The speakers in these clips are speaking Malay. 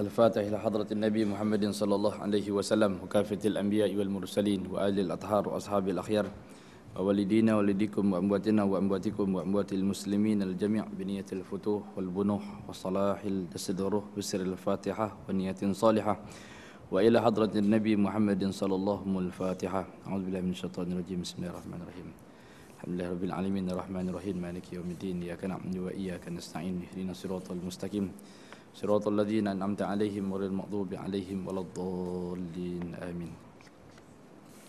الفاتح إلى حضرة النبي محمد صلى الله عليه وسلم وكافة الأنبياء والمرسلين وآل الأطهار وأصحاب الأخيار ووالدينا والديكم وأمواتنا وأمواتكم وأموات المسلمين الجميع بنية الفتوح والبنوح وصلاح التسدره بسر الفاتحة ونية صالحة وإلى حضرة النبي محمد صلى الله عليه وسلم الفاتحة أعوذ بالله من الشيطان الرجيم بسم الله الرحمن الرحيم الحمد لله رب العالمين الرحمن الرحيم مالك يوم الدين إياك نعبد وإياك نستعين اهدنا الصراط المستقيم صراط الذين أنعمت عليهم غير المغضوب عليهم ولا الضالين آمين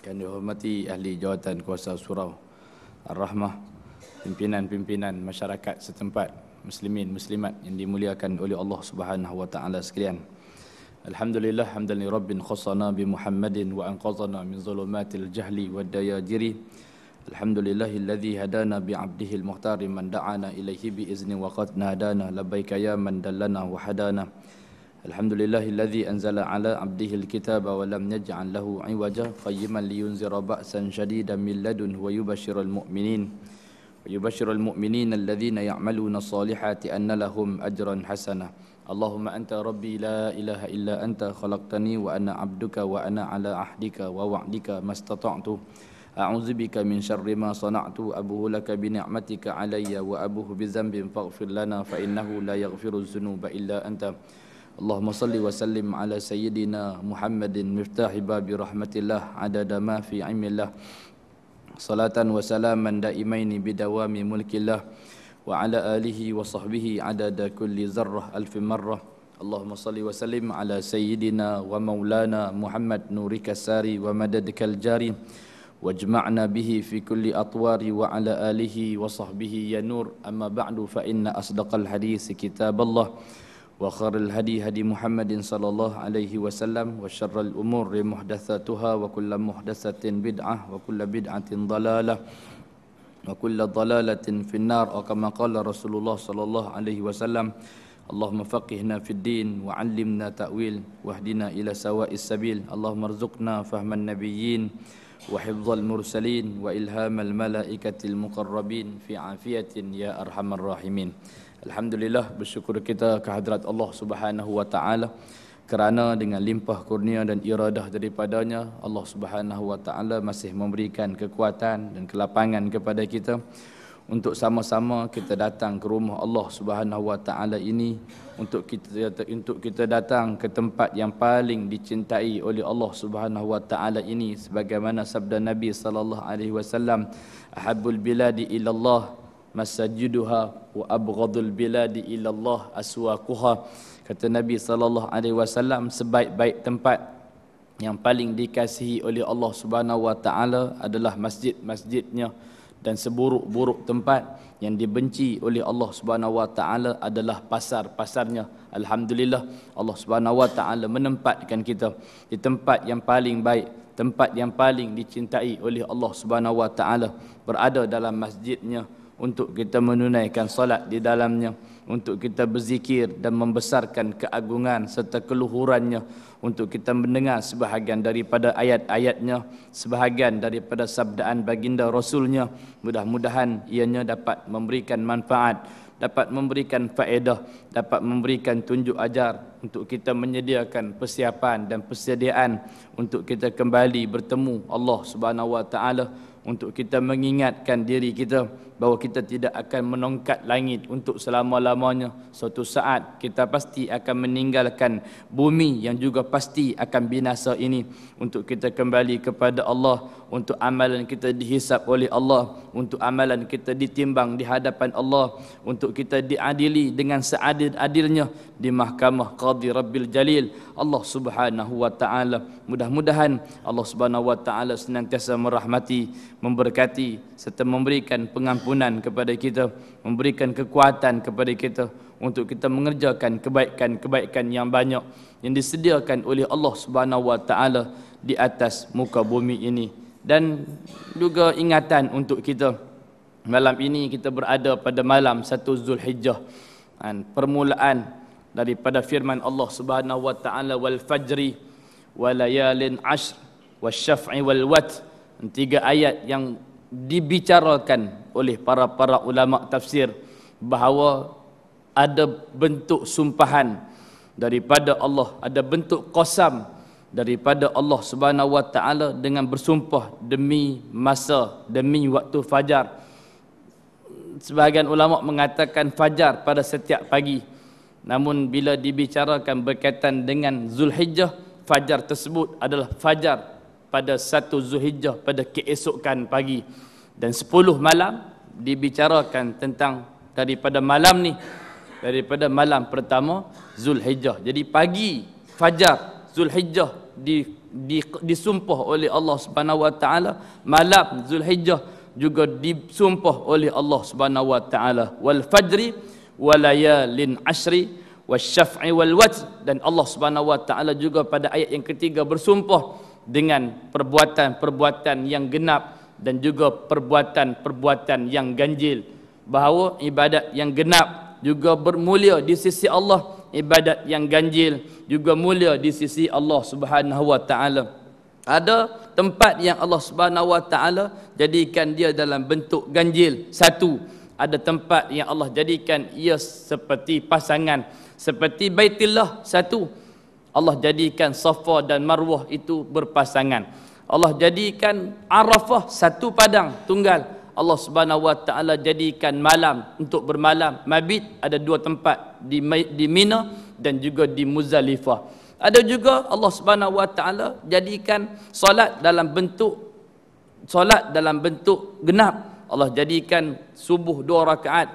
كان يهمتي أهل جواتان كواسا سورو rahmah, pimpinan pimpinan masyarakat setempat muslimin muslimat yang dimuliakan oleh Allah Subhanahu wa taala sekalian alhamdulillah hamdan li rabbin khassana bi muhammadin wa anqadhana min zulumatil jahli wad dayajiri Alhamdulillah alladhi hadana bi 'abdihi al-muhtari man da'ana ilayhi bi izni wa qad nadana labbaika ya man dallana wa hadana Alhamdulillah alladhi anzala 'ala 'abdihi al-kitaba wa lam yaj'al lahu 'iwaja qayyiman liyunzira ba'san shadidan min ladun wa yubashshiral mu'minin wa yubashshiral mu'minina alladhina ya'maluna as-salihati anna lahum ajran hasana Allahumma anta rabbi la ilaha illa anta khalaqtani wa ana 'abduka wa ana 'ala 'ahdika wa wa'dika mastata'tu a'udzubika min syarri ma sana'tu abuhu laka bi ni'matika alayya wa abuhu bi dhanbin faghfir lana fa innahu la yaghfiru dhunuba illa anta Allahumma salli wa sallim ala sayyidina Muhammadin miftah babi rahmatillah adada ma fi ilmillah salatan wa salaman daimaini bidawami mulkillah wa ala alihi wa sahbihi adada kulli zarrah alf marrah Allahumma salli wa sallim ala sayyidina wa maulana Muhammad nurikasari wa madadikal jari واجمعنا به في كل أطوار وعلى آله وصحبه يا نور أما بعد فإن أصدق الحديث كتاب الله وخر الهدي هدي محمد صلى الله عليه وسلم وشر الأمور محدثاتها وكل محدثة بدعة وكل بدعة ضلالة وكل ضلالة في النار وكما قال رسول الله صلى الله عليه وسلم اللهم فقهنا في الدين وعلمنا تأويل واهدنا إلى سواء السبيل اللهم ارزقنا فهم النبيين وحفظ المرسلين وإلهام الملائكة المقربين في عافية يا أرحم الراحمين الحمد لله بشكر kita kehadrat Allah Subhanahu wa taala kerana dengan limpah kurnia dan iradah daripadanya Allah Subhanahu wa taala masih memberikan kekuatan dan kelapangan kepada kita untuk sama-sama kita datang ke rumah Allah Subhanahu Wa Taala ini untuk kita untuk kita datang ke tempat yang paling dicintai oleh Allah Subhanahu Wa Taala ini sebagaimana sabda Nabi sallallahu alaihi wasallam ahabbul biladi ilallah masajiduha wa abghadul biladi ilallah aswaquha kata Nabi sallallahu alaihi wasallam sebaik-baik tempat yang paling dikasihi oleh Allah Subhanahu wa taala adalah masjid-masjidnya, dan seburuk-buruk tempat yang dibenci oleh Allah Subhanahu Wa Taala adalah pasar-pasarnya. Alhamdulillah Allah Subhanahu Wa Taala menempatkan kita di tempat yang paling baik, tempat yang paling dicintai oleh Allah Subhanahu Wa Taala berada dalam masjidnya untuk kita menunaikan solat di dalamnya, untuk kita berzikir dan membesarkan keagungan serta keluhurannya untuk kita mendengar sebahagian daripada ayat-ayatnya, sebahagian daripada sabdaan baginda Rasulnya. Mudah-mudahan ianya dapat memberikan manfaat, dapat memberikan faedah, dapat memberikan tunjuk ajar untuk kita menyediakan persiapan dan persediaan untuk kita kembali bertemu Allah Subhanahu Wa Taala untuk kita mengingatkan diri kita bahawa kita tidak akan menongkat langit untuk selama-lamanya. Suatu saat kita pasti akan meninggalkan bumi yang juga pasti akan binasa ini untuk kita kembali kepada Allah, untuk amalan kita dihisap oleh Allah, untuk amalan kita ditimbang di hadapan Allah, untuk kita diadili dengan seadil-adilnya di mahkamah Qadhi Rabbil Jalil Allah Subhanahu wa taala. Mudah-mudahan Allah Subhanahu wa taala senantiasa merahmati, memberkati serta memberikan pengampunan ampunan kepada kita, memberikan kekuatan kepada kita untuk kita mengerjakan kebaikan-kebaikan yang banyak yang disediakan oleh Allah Subhanahu di atas muka bumi ini dan juga ingatan untuk kita malam ini kita berada pada malam 1 Zulhijjah dan permulaan daripada firman Allah Subhanahu wal fajri wal layalin ashr wal wasyafi wal wat tiga ayat yang dibicarakan oleh para para ulama tafsir bahawa ada bentuk sumpahan daripada Allah ada bentuk qasam daripada Allah Subhanahu wa taala dengan bersumpah demi masa demi waktu fajar sebahagian ulama mengatakan fajar pada setiap pagi namun bila dibicarakan berkaitan dengan Zulhijjah fajar tersebut adalah fajar pada satu Zulhijjah pada keesokan pagi dan sepuluh malam dibicarakan tentang daripada malam ni daripada malam pertama Zulhijjah jadi pagi fajar Zulhijjah di, di, disumpah oleh Allah Subhanahu wa taala malam Zulhijjah juga disumpah oleh Allah Subhanahu wa taala wal fajri walayalin asri wasyafi wal wat dan Allah Subhanahu wa taala juga pada ayat yang ketiga bersumpah dengan perbuatan-perbuatan yang genap dan juga perbuatan-perbuatan yang ganjil bahawa ibadat yang genap juga bermulia di sisi Allah ibadat yang ganjil juga mulia di sisi Allah Subhanahu wa taala ada tempat yang Allah Subhanahu wa taala jadikan dia dalam bentuk ganjil satu ada tempat yang Allah jadikan ia seperti pasangan seperti baitillah satu Allah jadikan Safa dan Marwah itu berpasangan. Allah jadikan Arafah satu padang tunggal. Allah Subhanahu Wa Taala jadikan malam untuk bermalam. Mabit ada dua tempat di di Mina dan juga di Muzalifah. Ada juga Allah Subhanahu Wa Taala jadikan solat dalam bentuk solat dalam bentuk genap. Allah jadikan subuh dua rakaat,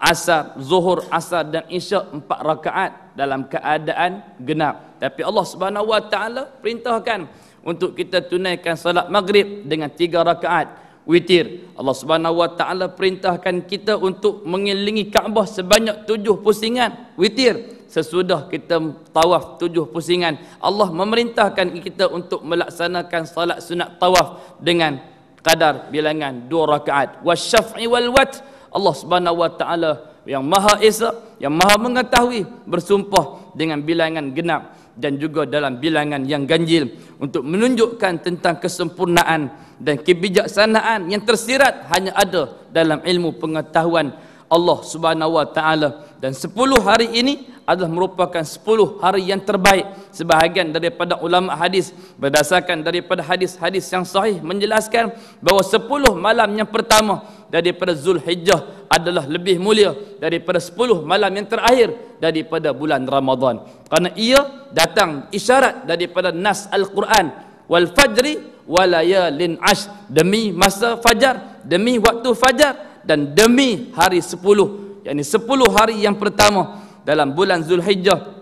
asar, zuhur, asar dan isyak empat rakaat dalam keadaan genap tapi Allah Subhanahu wa taala perintahkan untuk kita tunaikan salat maghrib dengan tiga rakaat witir Allah Subhanahu wa taala perintahkan kita untuk mengelilingi Kaabah sebanyak tujuh pusingan witir sesudah kita tawaf tujuh pusingan Allah memerintahkan kita untuk melaksanakan salat sunat tawaf dengan kadar bilangan dua rakaat wasyafi walwat. Allah Subhanahu wa taala yang maha esa yang maha mengetahui bersumpah dengan bilangan genap dan juga dalam bilangan yang ganjil untuk menunjukkan tentang kesempurnaan dan kebijaksanaan yang tersirat hanya ada dalam ilmu pengetahuan Allah Subhanahu Wa Taala dan 10 hari ini adalah merupakan 10 hari yang terbaik sebahagian daripada ulama hadis berdasarkan daripada hadis-hadis yang sahih menjelaskan bahawa 10 malam yang pertama daripada Zulhijjah adalah lebih mulia daripada 10 malam yang terakhir daripada bulan Ramadan kerana ia datang isyarat daripada nas al-Quran wal fajri walayalin ash demi masa fajar demi waktu fajar dan demi hari 10 yakni 10 hari yang pertama dalam bulan Zulhijjah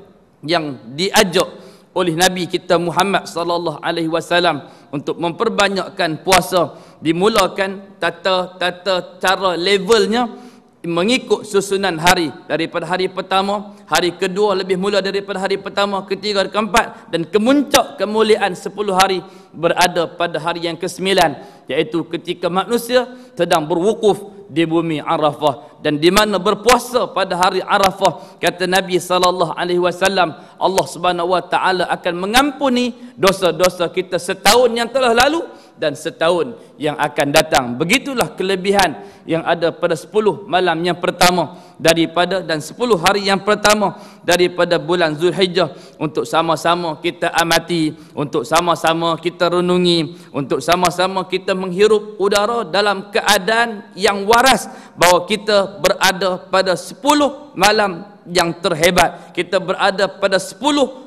yang diajak oleh Nabi kita Muhammad sallallahu alaihi wasallam untuk memperbanyakkan puasa dimulakan tata-tata cara levelnya mengikut susunan hari daripada hari pertama hari kedua lebih mula daripada hari pertama ketiga dan keempat dan kemuncak kemuliaan 10 hari berada pada hari yang kesembilan, 9 iaitu ketika manusia sedang berwukuf di bumi Arafah dan di mana berpuasa pada hari Arafah kata Nabi sallallahu alaihi wasallam Allah Subhanahu wa taala akan mengampuni dosa-dosa kita setahun yang telah lalu dan setahun yang akan datang begitulah kelebihan yang ada pada 10 malam yang pertama daripada dan 10 hari yang pertama daripada bulan Zulhijjah untuk sama-sama kita amati untuk sama-sama kita renungi untuk sama-sama kita menghirup udara dalam keadaan yang waras bahawa kita berada pada 10 malam yang terhebat. Kita berada pada 10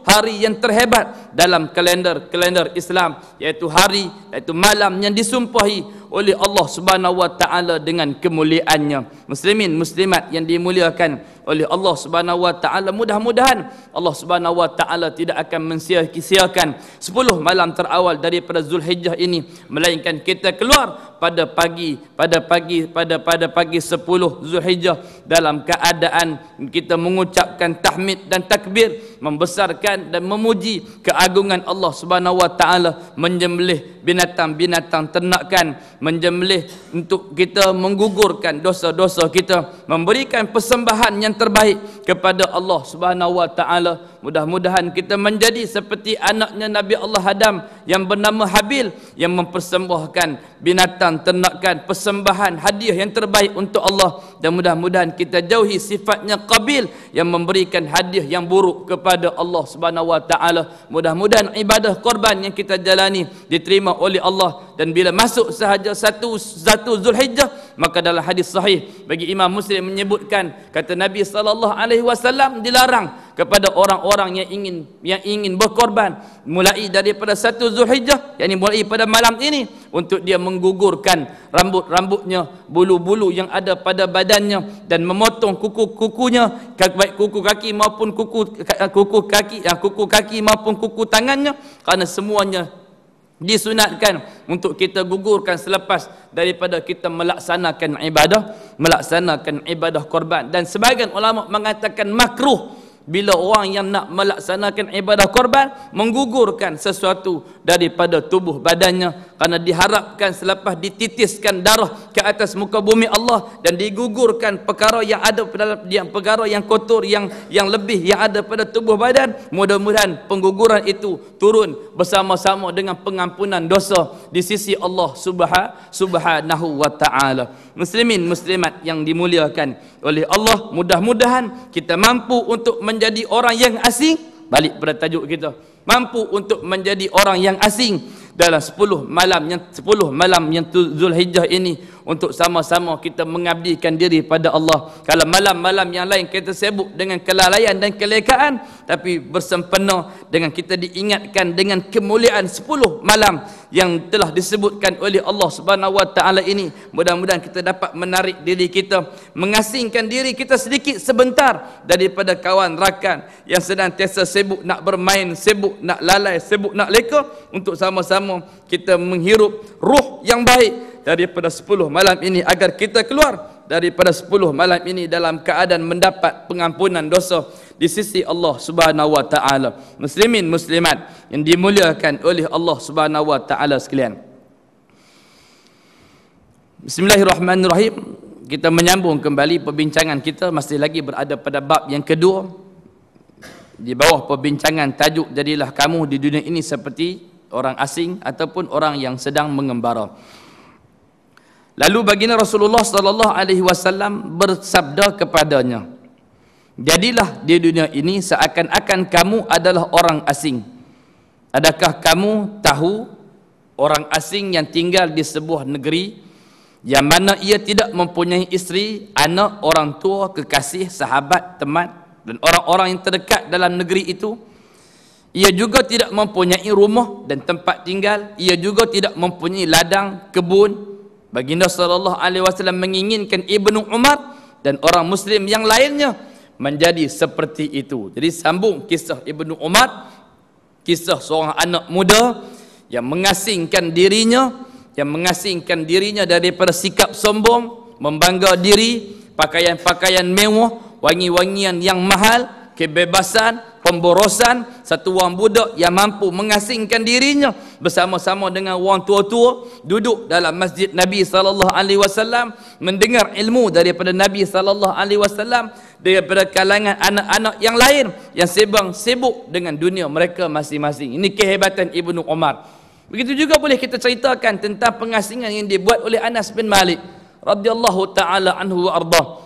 hari yang terhebat dalam kalender-kalender Islam iaitu hari iaitu malam yang disumpahi oleh Allah Subhanahu Wa Taala dengan kemuliaannya. Muslimin muslimat yang dimuliakan, oleh Allah Subhanahu wa taala mudah-mudahan Allah Subhanahu wa taala tidak akan mensia-siakan 10 malam terawal daripada Zulhijjah ini melainkan kita keluar pada pagi pada pagi pada pada pagi 10 Zulhijjah dalam keadaan kita mengucapkan tahmid dan takbir membesarkan dan memuji keagungan Allah Subhanahu wa taala menjemlih binatang-binatang ternakan menjemlih untuk kita menggugurkan dosa-dosa kita memberikan persembahan yang terbaik kepada Allah Subhanahu wa taala Mudah-mudahan kita menjadi seperti anaknya Nabi Allah Adam yang bernama Habil yang mempersembahkan binatang ternakan persembahan hadiah yang terbaik untuk Allah dan mudah-mudahan kita jauhi sifatnya Qabil yang memberikan hadiah yang buruk kepada Allah Subhanahu wa taala. Mudah-mudahan ibadah korban yang kita jalani diterima oleh Allah dan bila masuk sahaja satu satu Zulhijjah maka dalam hadis sahih bagi Imam Muslim menyebutkan kata Nabi sallallahu alaihi wasallam dilarang kepada orang-orang yang ingin yang ingin berkorban mulai daripada satu Zulhijjah yakni mulai pada malam ini untuk dia menggugurkan rambut-rambutnya bulu-bulu yang ada pada badannya dan memotong kuku-kukunya baik kuku kaki maupun kuku kuku kaki ah, kuku kaki maupun kuku tangannya kerana semuanya disunatkan untuk kita gugurkan selepas daripada kita melaksanakan ibadah melaksanakan ibadah korban dan sebagian ulama mengatakan makruh bila orang yang nak melaksanakan ibadah korban menggugurkan sesuatu daripada tubuh badannya karena diharapkan selepas dititiskan darah ke atas muka bumi Allah dan digugurkan perkara yang ada pada yang perkara yang kotor yang yang lebih yang ada pada tubuh badan mudah-mudahan pengguguran itu turun bersama-sama dengan pengampunan dosa di sisi Allah subha, subhanahu wa taala muslimin muslimat yang dimuliakan oleh Allah mudah-mudahan kita mampu untuk menjadi orang yang asing balik pada tajuk kita mampu untuk menjadi orang yang asing dalam 10 malam yang 10 malam yang Zulhijjah ini untuk sama-sama kita mengabdikan diri pada Allah. Kalau malam-malam yang lain kita sibuk dengan kelalaian dan kelekaan tapi bersempena dengan kita diingatkan dengan kemuliaan 10 malam yang telah disebutkan oleh Allah Subhanahu wa taala ini. Mudah-mudahan kita dapat menarik diri kita, mengasingkan diri kita sedikit sebentar daripada kawan rakan yang sedang tiada sibuk nak bermain, sibuk nak lalai, sibuk nak leka untuk sama-sama sama-sama kita menghirup ruh yang baik daripada 10 malam ini agar kita keluar daripada 10 malam ini dalam keadaan mendapat pengampunan dosa di sisi Allah Subhanahu wa taala. Muslimin muslimat yang dimuliakan oleh Allah Subhanahu wa taala sekalian. Bismillahirrahmanirrahim. Kita menyambung kembali perbincangan kita masih lagi berada pada bab yang kedua di bawah perbincangan tajuk jadilah kamu di dunia ini seperti orang asing ataupun orang yang sedang mengembara. Lalu baginda Rasulullah sallallahu alaihi wasallam bersabda kepadanya. Jadilah di dunia ini seakan-akan kamu adalah orang asing. Adakah kamu tahu orang asing yang tinggal di sebuah negeri yang mana ia tidak mempunyai isteri, anak, orang tua, kekasih, sahabat, teman dan orang-orang yang terdekat dalam negeri itu?' Ia juga tidak mempunyai rumah dan tempat tinggal. Ia juga tidak mempunyai ladang, kebun. Baginda sallallahu alaihi wasallam menginginkan Ibnu Umar dan orang muslim yang lainnya menjadi seperti itu. Jadi sambung kisah Ibnu Umar, kisah seorang anak muda yang mengasingkan dirinya, yang mengasingkan dirinya dari sikap sombong, membangga diri, pakaian-pakaian mewah, wangi-wangian yang mahal, kebebasan, pemborosan satu orang budak yang mampu mengasingkan dirinya bersama-sama dengan orang tua-tua duduk dalam masjid Nabi sallallahu alaihi wasallam mendengar ilmu daripada Nabi sallallahu alaihi wasallam daripada kalangan anak-anak yang lain yang sibang sibuk dengan dunia mereka masing-masing. Ini kehebatan Ibnu Umar. Begitu juga boleh kita ceritakan tentang pengasingan yang dibuat oleh Anas bin Malik radhiyallahu taala anhu wa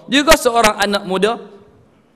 Juga seorang anak muda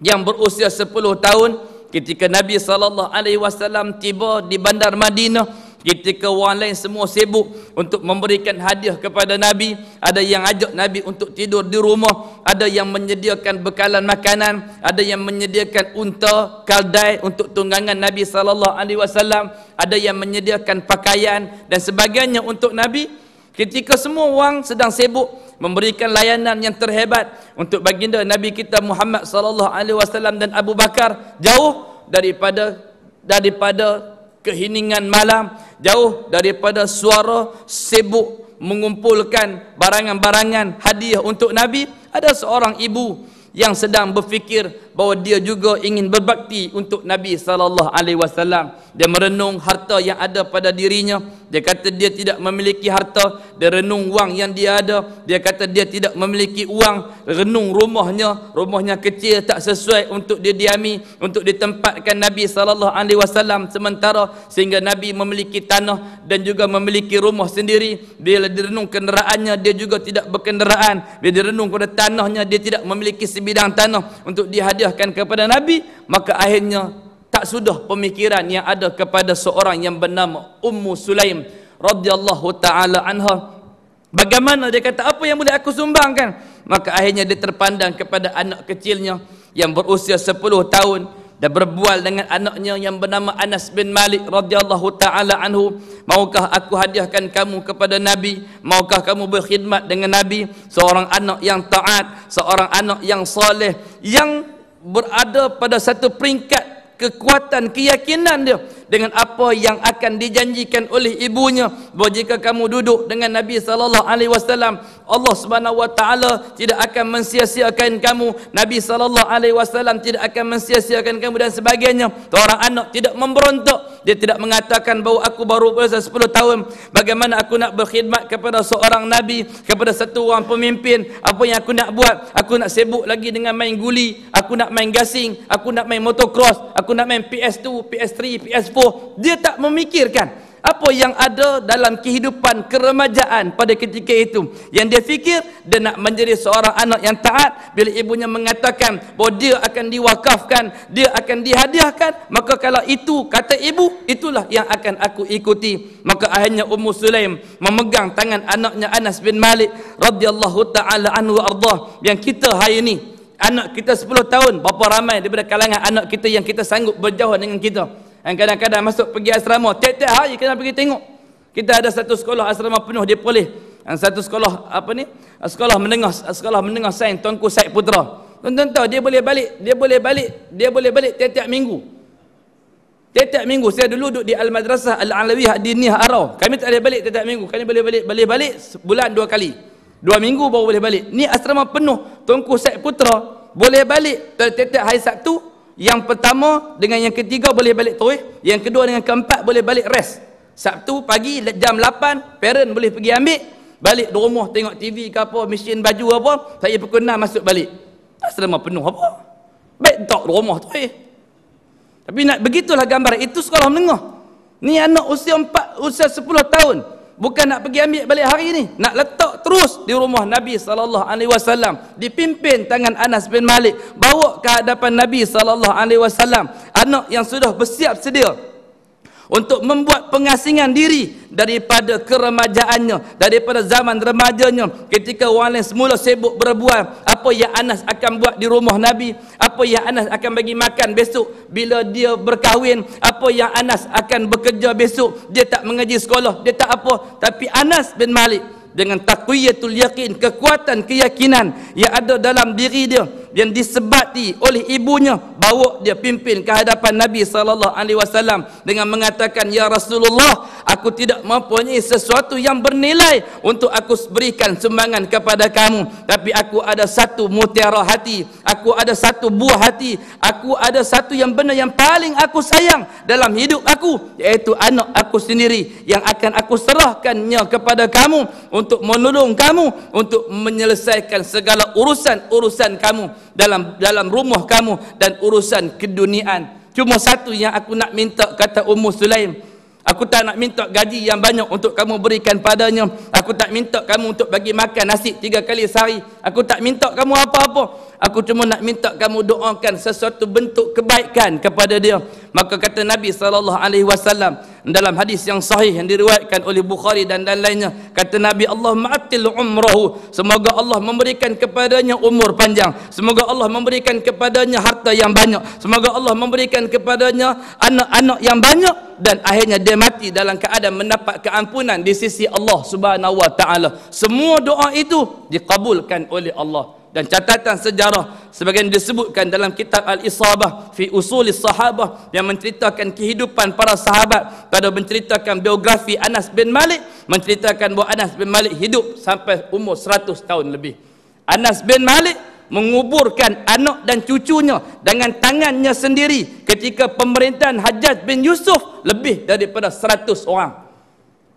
yang berusia 10 tahun ketika Nabi sallallahu alaihi wasallam tiba di bandar Madinah ketika orang lain semua sibuk untuk memberikan hadiah kepada Nabi ada yang ajak Nabi untuk tidur di rumah ada yang menyediakan bekalan makanan ada yang menyediakan unta kaldai untuk tunggangan Nabi sallallahu alaihi wasallam ada yang menyediakan pakaian dan sebagainya untuk Nabi Ketika semua orang sedang sibuk memberikan layanan yang terhebat untuk baginda Nabi kita Muhammad sallallahu alaihi wasallam dan Abu Bakar jauh daripada daripada keheningan malam, jauh daripada suara sibuk mengumpulkan barangan-barangan hadiah untuk Nabi, ada seorang ibu yang sedang berfikir bahawa dia juga ingin berbakti untuk Nabi sallallahu alaihi wasallam. Dia merenung harta yang ada pada dirinya. Dia kata dia tidak memiliki harta, dia renung wang yang dia ada. Dia kata dia tidak memiliki wang. renung rumahnya, rumahnya kecil tak sesuai untuk dia diami, untuk ditempatkan Nabi sallallahu alaihi wasallam sementara sehingga Nabi memiliki tanah dan juga memiliki rumah sendiri. Bila direnung kenderaannya, dia juga tidak berkenderaan. Bila direnung pada tanahnya, dia tidak memiliki sebidang tanah untuk dihadir dihujahkan kepada Nabi maka akhirnya tak sudah pemikiran yang ada kepada seorang yang bernama Ummu Sulaim radhiyallahu taala anha bagaimana dia kata apa yang boleh aku sumbangkan maka akhirnya dia terpandang kepada anak kecilnya yang berusia 10 tahun dan berbual dengan anaknya yang bernama Anas bin Malik radhiyallahu taala anhu maukah aku hadiahkan kamu kepada nabi maukah kamu berkhidmat dengan nabi seorang anak yang taat seorang anak yang soleh yang berada pada satu peringkat kekuatan keyakinan dia dengan apa yang akan dijanjikan oleh ibunya bahawa jika kamu duduk dengan Nabi sallallahu alaihi wasallam Allah Subhanahu wa taala tidak akan mensia-siakan kamu. Nabi sallallahu alaihi wasallam tidak akan mensia-siakan kamu dan sebagainya. Tu orang anak tidak memberontak. Dia tidak mengatakan bahawa aku baru berusia 10 tahun. Bagaimana aku nak berkhidmat kepada seorang nabi, kepada satu orang pemimpin? Apa yang aku nak buat? Aku nak sibuk lagi dengan main guli, aku nak main gasing, aku nak main motocross, aku nak main PS2, PS3, PS4. Dia tak memikirkan apa yang ada dalam kehidupan keremajaan pada ketika itu yang dia fikir dia nak menjadi seorang anak yang taat bila ibunya mengatakan bahawa dia akan diwakafkan dia akan dihadiahkan maka kalau itu kata ibu itulah yang akan aku ikuti maka akhirnya Ummu Sulaim memegang tangan anaknya Anas bin Malik radhiyallahu taala anhu ardhah yang kita hari ini anak kita 10 tahun berapa ramai daripada kalangan anak kita yang kita sanggup berjauhan dengan kita dan kadang-kadang masuk pergi asrama, tiap-tiap hari kena pergi tengok. Kita ada satu sekolah asrama penuh dia Polis. Dan satu sekolah apa ni? Sekolah menengah, sekolah menengah Sain Tuanku Said Putra. Tuan-tuan tahu dia boleh balik, dia boleh balik, dia boleh balik tiap-tiap minggu. Tiap-tiap minggu saya dulu duduk di Al-Madrasah Al-Alawiyah di Nih Arau. Kami tak boleh balik tiap-tiap minggu. Kami boleh balik, boleh balik sebulan dua kali. Dua minggu baru boleh balik. Ni asrama penuh. Tuanku Said Putra boleh balik tiap-tiap hari Sabtu yang pertama dengan yang ketiga boleh balik terus yang kedua dengan keempat boleh balik rest Sabtu pagi jam 8 parent boleh pergi ambil balik rumah tengok TV ke apa mesin baju apa saya pukul 6 masuk balik selama penuh apa baik tak rumah tu eh tapi nak begitulah gambar itu sekolah menengah ni anak usia 4 usia 10 tahun bukan nak pergi ambil balik hari ini nak letak terus di rumah Nabi sallallahu alaihi wasallam dipimpin tangan Anas bin Malik bawa ke hadapan Nabi sallallahu alaihi wasallam anak yang sudah bersiap sedia untuk membuat pengasingan diri daripada keremajaannya daripada zaman remajanya ketika orang lain semula sibuk berbual apa yang Anas akan buat di rumah Nabi apa yang Anas akan bagi makan besok bila dia berkahwin apa yang Anas akan bekerja besok dia tak mengaji sekolah dia tak apa tapi Anas bin Malik dengan taqwiyatul yakin kekuatan keyakinan yang ada dalam diri dia yang disebati oleh ibunya bawa dia pimpin ke hadapan Nabi sallallahu alaihi wasallam dengan mengatakan ya Rasulullah aku tidak mempunyai sesuatu yang bernilai untuk aku berikan sumbangan kepada kamu tapi aku ada satu mutiara hati aku ada satu buah hati aku ada satu yang benar yang paling aku sayang dalam hidup aku iaitu anak aku sendiri yang akan aku serahkannya kepada kamu untuk menolong kamu untuk menyelesaikan segala urusan-urusan kamu dalam dalam rumah kamu dan urusan keduniaan. Cuma satu yang aku nak minta kata Ummu Sulaim. Aku tak nak minta gaji yang banyak untuk kamu berikan padanya. Aku tak minta kamu untuk bagi makan nasi tiga kali sehari. Aku tak minta kamu apa-apa. Aku cuma nak minta kamu doakan sesuatu bentuk kebaikan kepada dia. Maka kata Nabi sallallahu alaihi wasallam, dalam hadis yang sahih yang diriwayatkan oleh Bukhari dan lain-lainnya kata Nabi Allah ma'atil umrahu semoga Allah memberikan kepadanya umur panjang semoga Allah memberikan kepadanya harta yang banyak semoga Allah memberikan kepadanya anak-anak yang banyak dan akhirnya dia mati dalam keadaan mendapat keampunan di sisi Allah Subhanahu wa taala semua doa itu dikabulkan oleh Allah dan catatan sejarah sebagian disebutkan dalam kitab Al-Isabah fi usul sahabah yang menceritakan kehidupan para sahabat pada menceritakan biografi Anas bin Malik menceritakan bahawa Anas bin Malik hidup sampai umur 100 tahun lebih Anas bin Malik menguburkan anak dan cucunya dengan tangannya sendiri ketika pemerintahan Hajjaj bin Yusuf lebih daripada 100 orang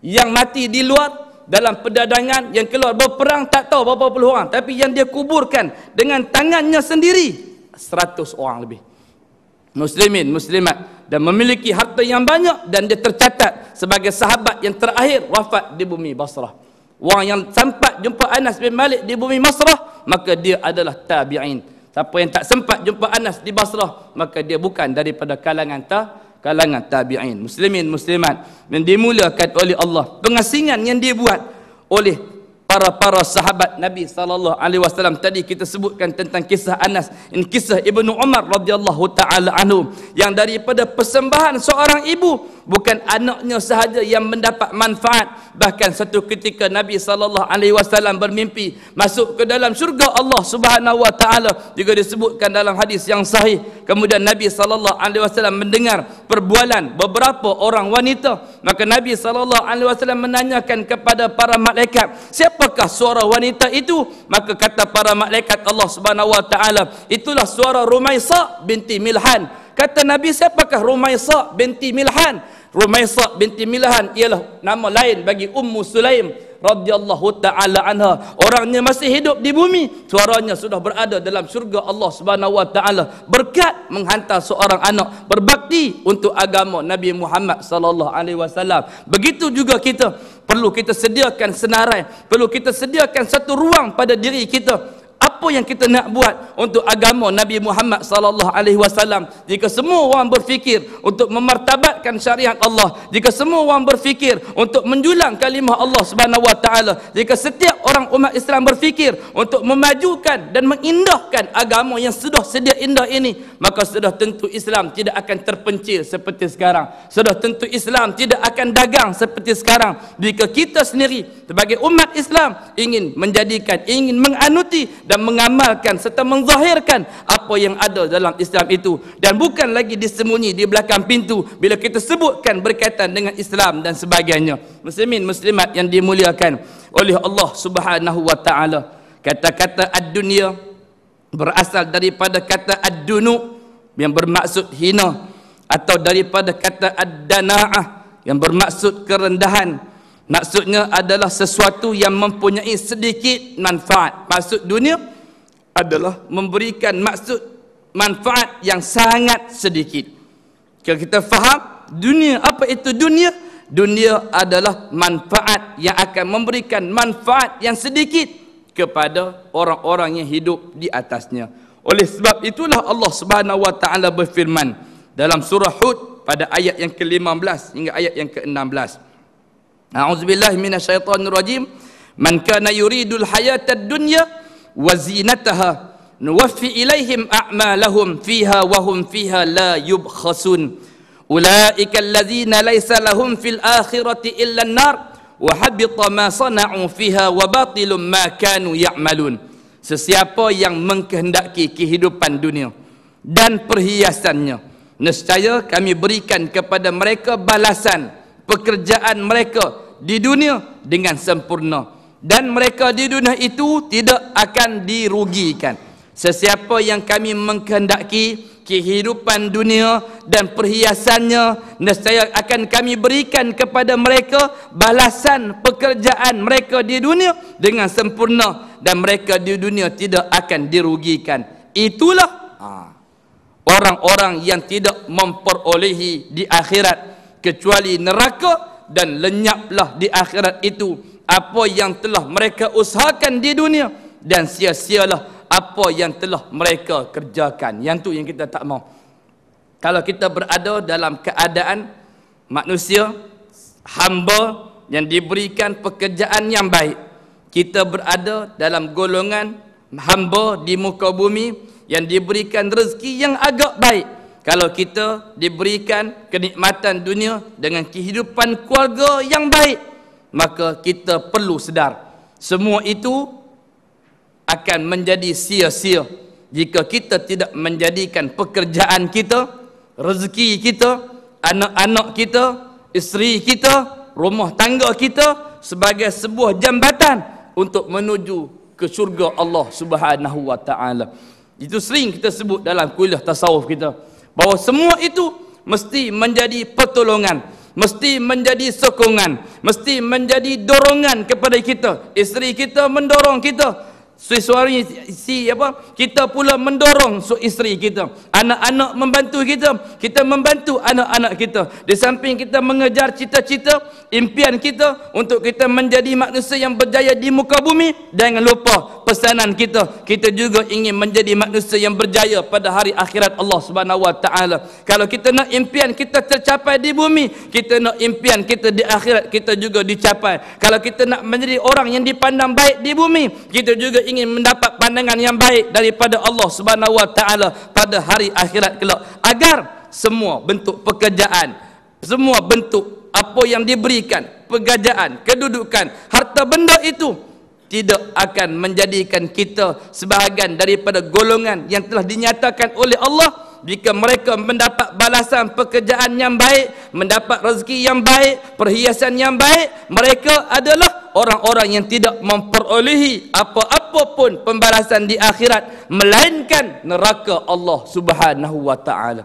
yang mati di luar dalam perdagangan yang keluar berperang tak tahu berapa puluh orang tapi yang dia kuburkan dengan tangannya sendiri seratus orang lebih muslimin muslimat dan memiliki harta yang banyak dan dia tercatat sebagai sahabat yang terakhir wafat di bumi Basrah orang yang sempat jumpa Anas bin Malik di bumi Basrah maka dia adalah tabi'in siapa yang tak sempat jumpa Anas di Basrah maka dia bukan daripada kalangan tabi'in kalangan tabi'in muslimin muslimat yang dimulakan oleh Allah pengasingan yang dia buat oleh para-para sahabat Nabi sallallahu alaihi wasallam tadi kita sebutkan tentang kisah Anas dan kisah Ibnu Umar radhiyallahu taala anhu yang daripada persembahan seorang ibu bukan anaknya sahaja yang mendapat manfaat bahkan satu ketika Nabi sallallahu alaihi wasallam bermimpi masuk ke dalam syurga Allah Subhanahu wa taala juga disebutkan dalam hadis yang sahih kemudian Nabi sallallahu alaihi wasallam mendengar perbualan beberapa orang wanita maka Nabi sallallahu alaihi wasallam menanyakan kepada para malaikat siapakah suara wanita itu maka kata para malaikat Allah Subhanahu wa taala itulah suara Rumaisa binti Milhan kata Nabi siapakah Rumaisa binti Milhan Rumaisah binti Milahan ialah nama lain bagi Ummu Sulaim radhiyallahu taala anha. Orangnya masih hidup di bumi, suaranya sudah berada dalam syurga Allah Subhanahu wa taala. Berkat menghantar seorang anak berbakti untuk agama Nabi Muhammad sallallahu alaihi wasallam. Begitu juga kita perlu kita sediakan senarai, perlu kita sediakan satu ruang pada diri kita apa yang kita nak buat untuk agama Nabi Muhammad sallallahu alaihi wasallam jika semua orang berfikir untuk memartabatkan syariat Allah jika semua orang berfikir untuk menjulang kalimah Allah subhanahu wa taala jika setiap orang umat Islam berfikir untuk memajukan dan mengindahkan agama yang sudah sedia indah ini maka sudah tentu Islam tidak akan terpencil seperti sekarang sudah tentu Islam tidak akan dagang seperti sekarang jika kita sendiri sebagai umat Islam ingin menjadikan ingin menganuti dan mengamalkan serta menzahirkan apa yang ada dalam Islam itu dan bukan lagi disembunyi di belakang pintu bila kita sebutkan berkaitan dengan Islam dan sebagainya muslimin muslimat yang dimuliakan oleh Allah Subhanahu wa taala kata-kata ad-dunya berasal daripada kata ad-dunu yang bermaksud hina atau daripada kata ad-dana'ah yang bermaksud kerendahan maksudnya adalah sesuatu yang mempunyai sedikit manfaat maksud dunia adalah memberikan maksud manfaat yang sangat sedikit. Kalau kita faham dunia apa itu dunia? Dunia adalah manfaat yang akan memberikan manfaat yang sedikit kepada orang-orang yang hidup di atasnya. Oleh sebab itulah Allah Subhanahu wa taala berfirman dalam surah Hud pada ayat yang ke-15 hingga ayat yang ke-16. A'udzubillahi minasyaitonirrajim. Man kana yuridul hayatad dunya وزينتها نوفي إليهم أعمالهم فيها وهم فيها لا يبخسون أولئك الذين ليس لهم في الآخرة إلا النار وحبط ما صنعوا فيها وباطل ما كانوا يعملون Sesiapa yang mengkehendaki kehidupan dunia dan perhiasannya nescaya kami berikan kepada mereka balasan pekerjaan mereka di dunia dengan sempurna dan mereka di dunia itu tidak akan dirugikan sesiapa yang kami menghendaki kehidupan dunia dan perhiasannya nescaya akan kami berikan kepada mereka balasan pekerjaan mereka di dunia dengan sempurna dan mereka di dunia tidak akan dirugikan itulah ha, orang-orang yang tidak memperolehi di akhirat kecuali neraka dan lenyaplah di akhirat itu apa yang telah mereka usahakan di dunia dan sia-sialah apa yang telah mereka kerjakan yang tu yang kita tak mau kalau kita berada dalam keadaan manusia hamba yang diberikan pekerjaan yang baik kita berada dalam golongan hamba di muka bumi yang diberikan rezeki yang agak baik kalau kita diberikan kenikmatan dunia dengan kehidupan keluarga yang baik maka kita perlu sedar semua itu akan menjadi sia-sia jika kita tidak menjadikan pekerjaan kita rezeki kita anak-anak kita isteri kita rumah tangga kita sebagai sebuah jambatan untuk menuju ke syurga Allah Subhanahu wa taala. Itu sering kita sebut dalam kuliah tasawuf kita bahawa semua itu mesti menjadi pertolongan mesti menjadi sokongan mesti menjadi dorongan kepada kita isteri kita mendorong kita suami si apa kita pula mendorong so isteri kita anak-anak membantu kita kita membantu anak-anak kita di samping kita mengejar cita-cita impian kita untuk kita menjadi manusia yang berjaya di muka bumi dan jangan lupa pesanan kita kita juga ingin menjadi manusia yang berjaya pada hari akhirat Allah Subhanahu wa taala kalau kita nak impian kita tercapai di bumi kita nak impian kita di akhirat kita juga dicapai kalau kita nak menjadi orang yang dipandang baik di bumi kita juga ingin mendapat pandangan yang baik daripada Allah Subhanahu wa taala pada hari hari akhirat kelak agar semua bentuk pekerjaan semua bentuk apa yang diberikan pekerjaan kedudukan harta benda itu tidak akan menjadikan kita sebahagian daripada golongan yang telah dinyatakan oleh Allah jika mereka mendapat balasan pekerjaan yang baik mendapat rezeki yang baik perhiasan yang baik mereka adalah orang-orang yang tidak memperolehi apa-apa pun pembalasan di akhirat melainkan neraka Allah Subhanahu wa taala.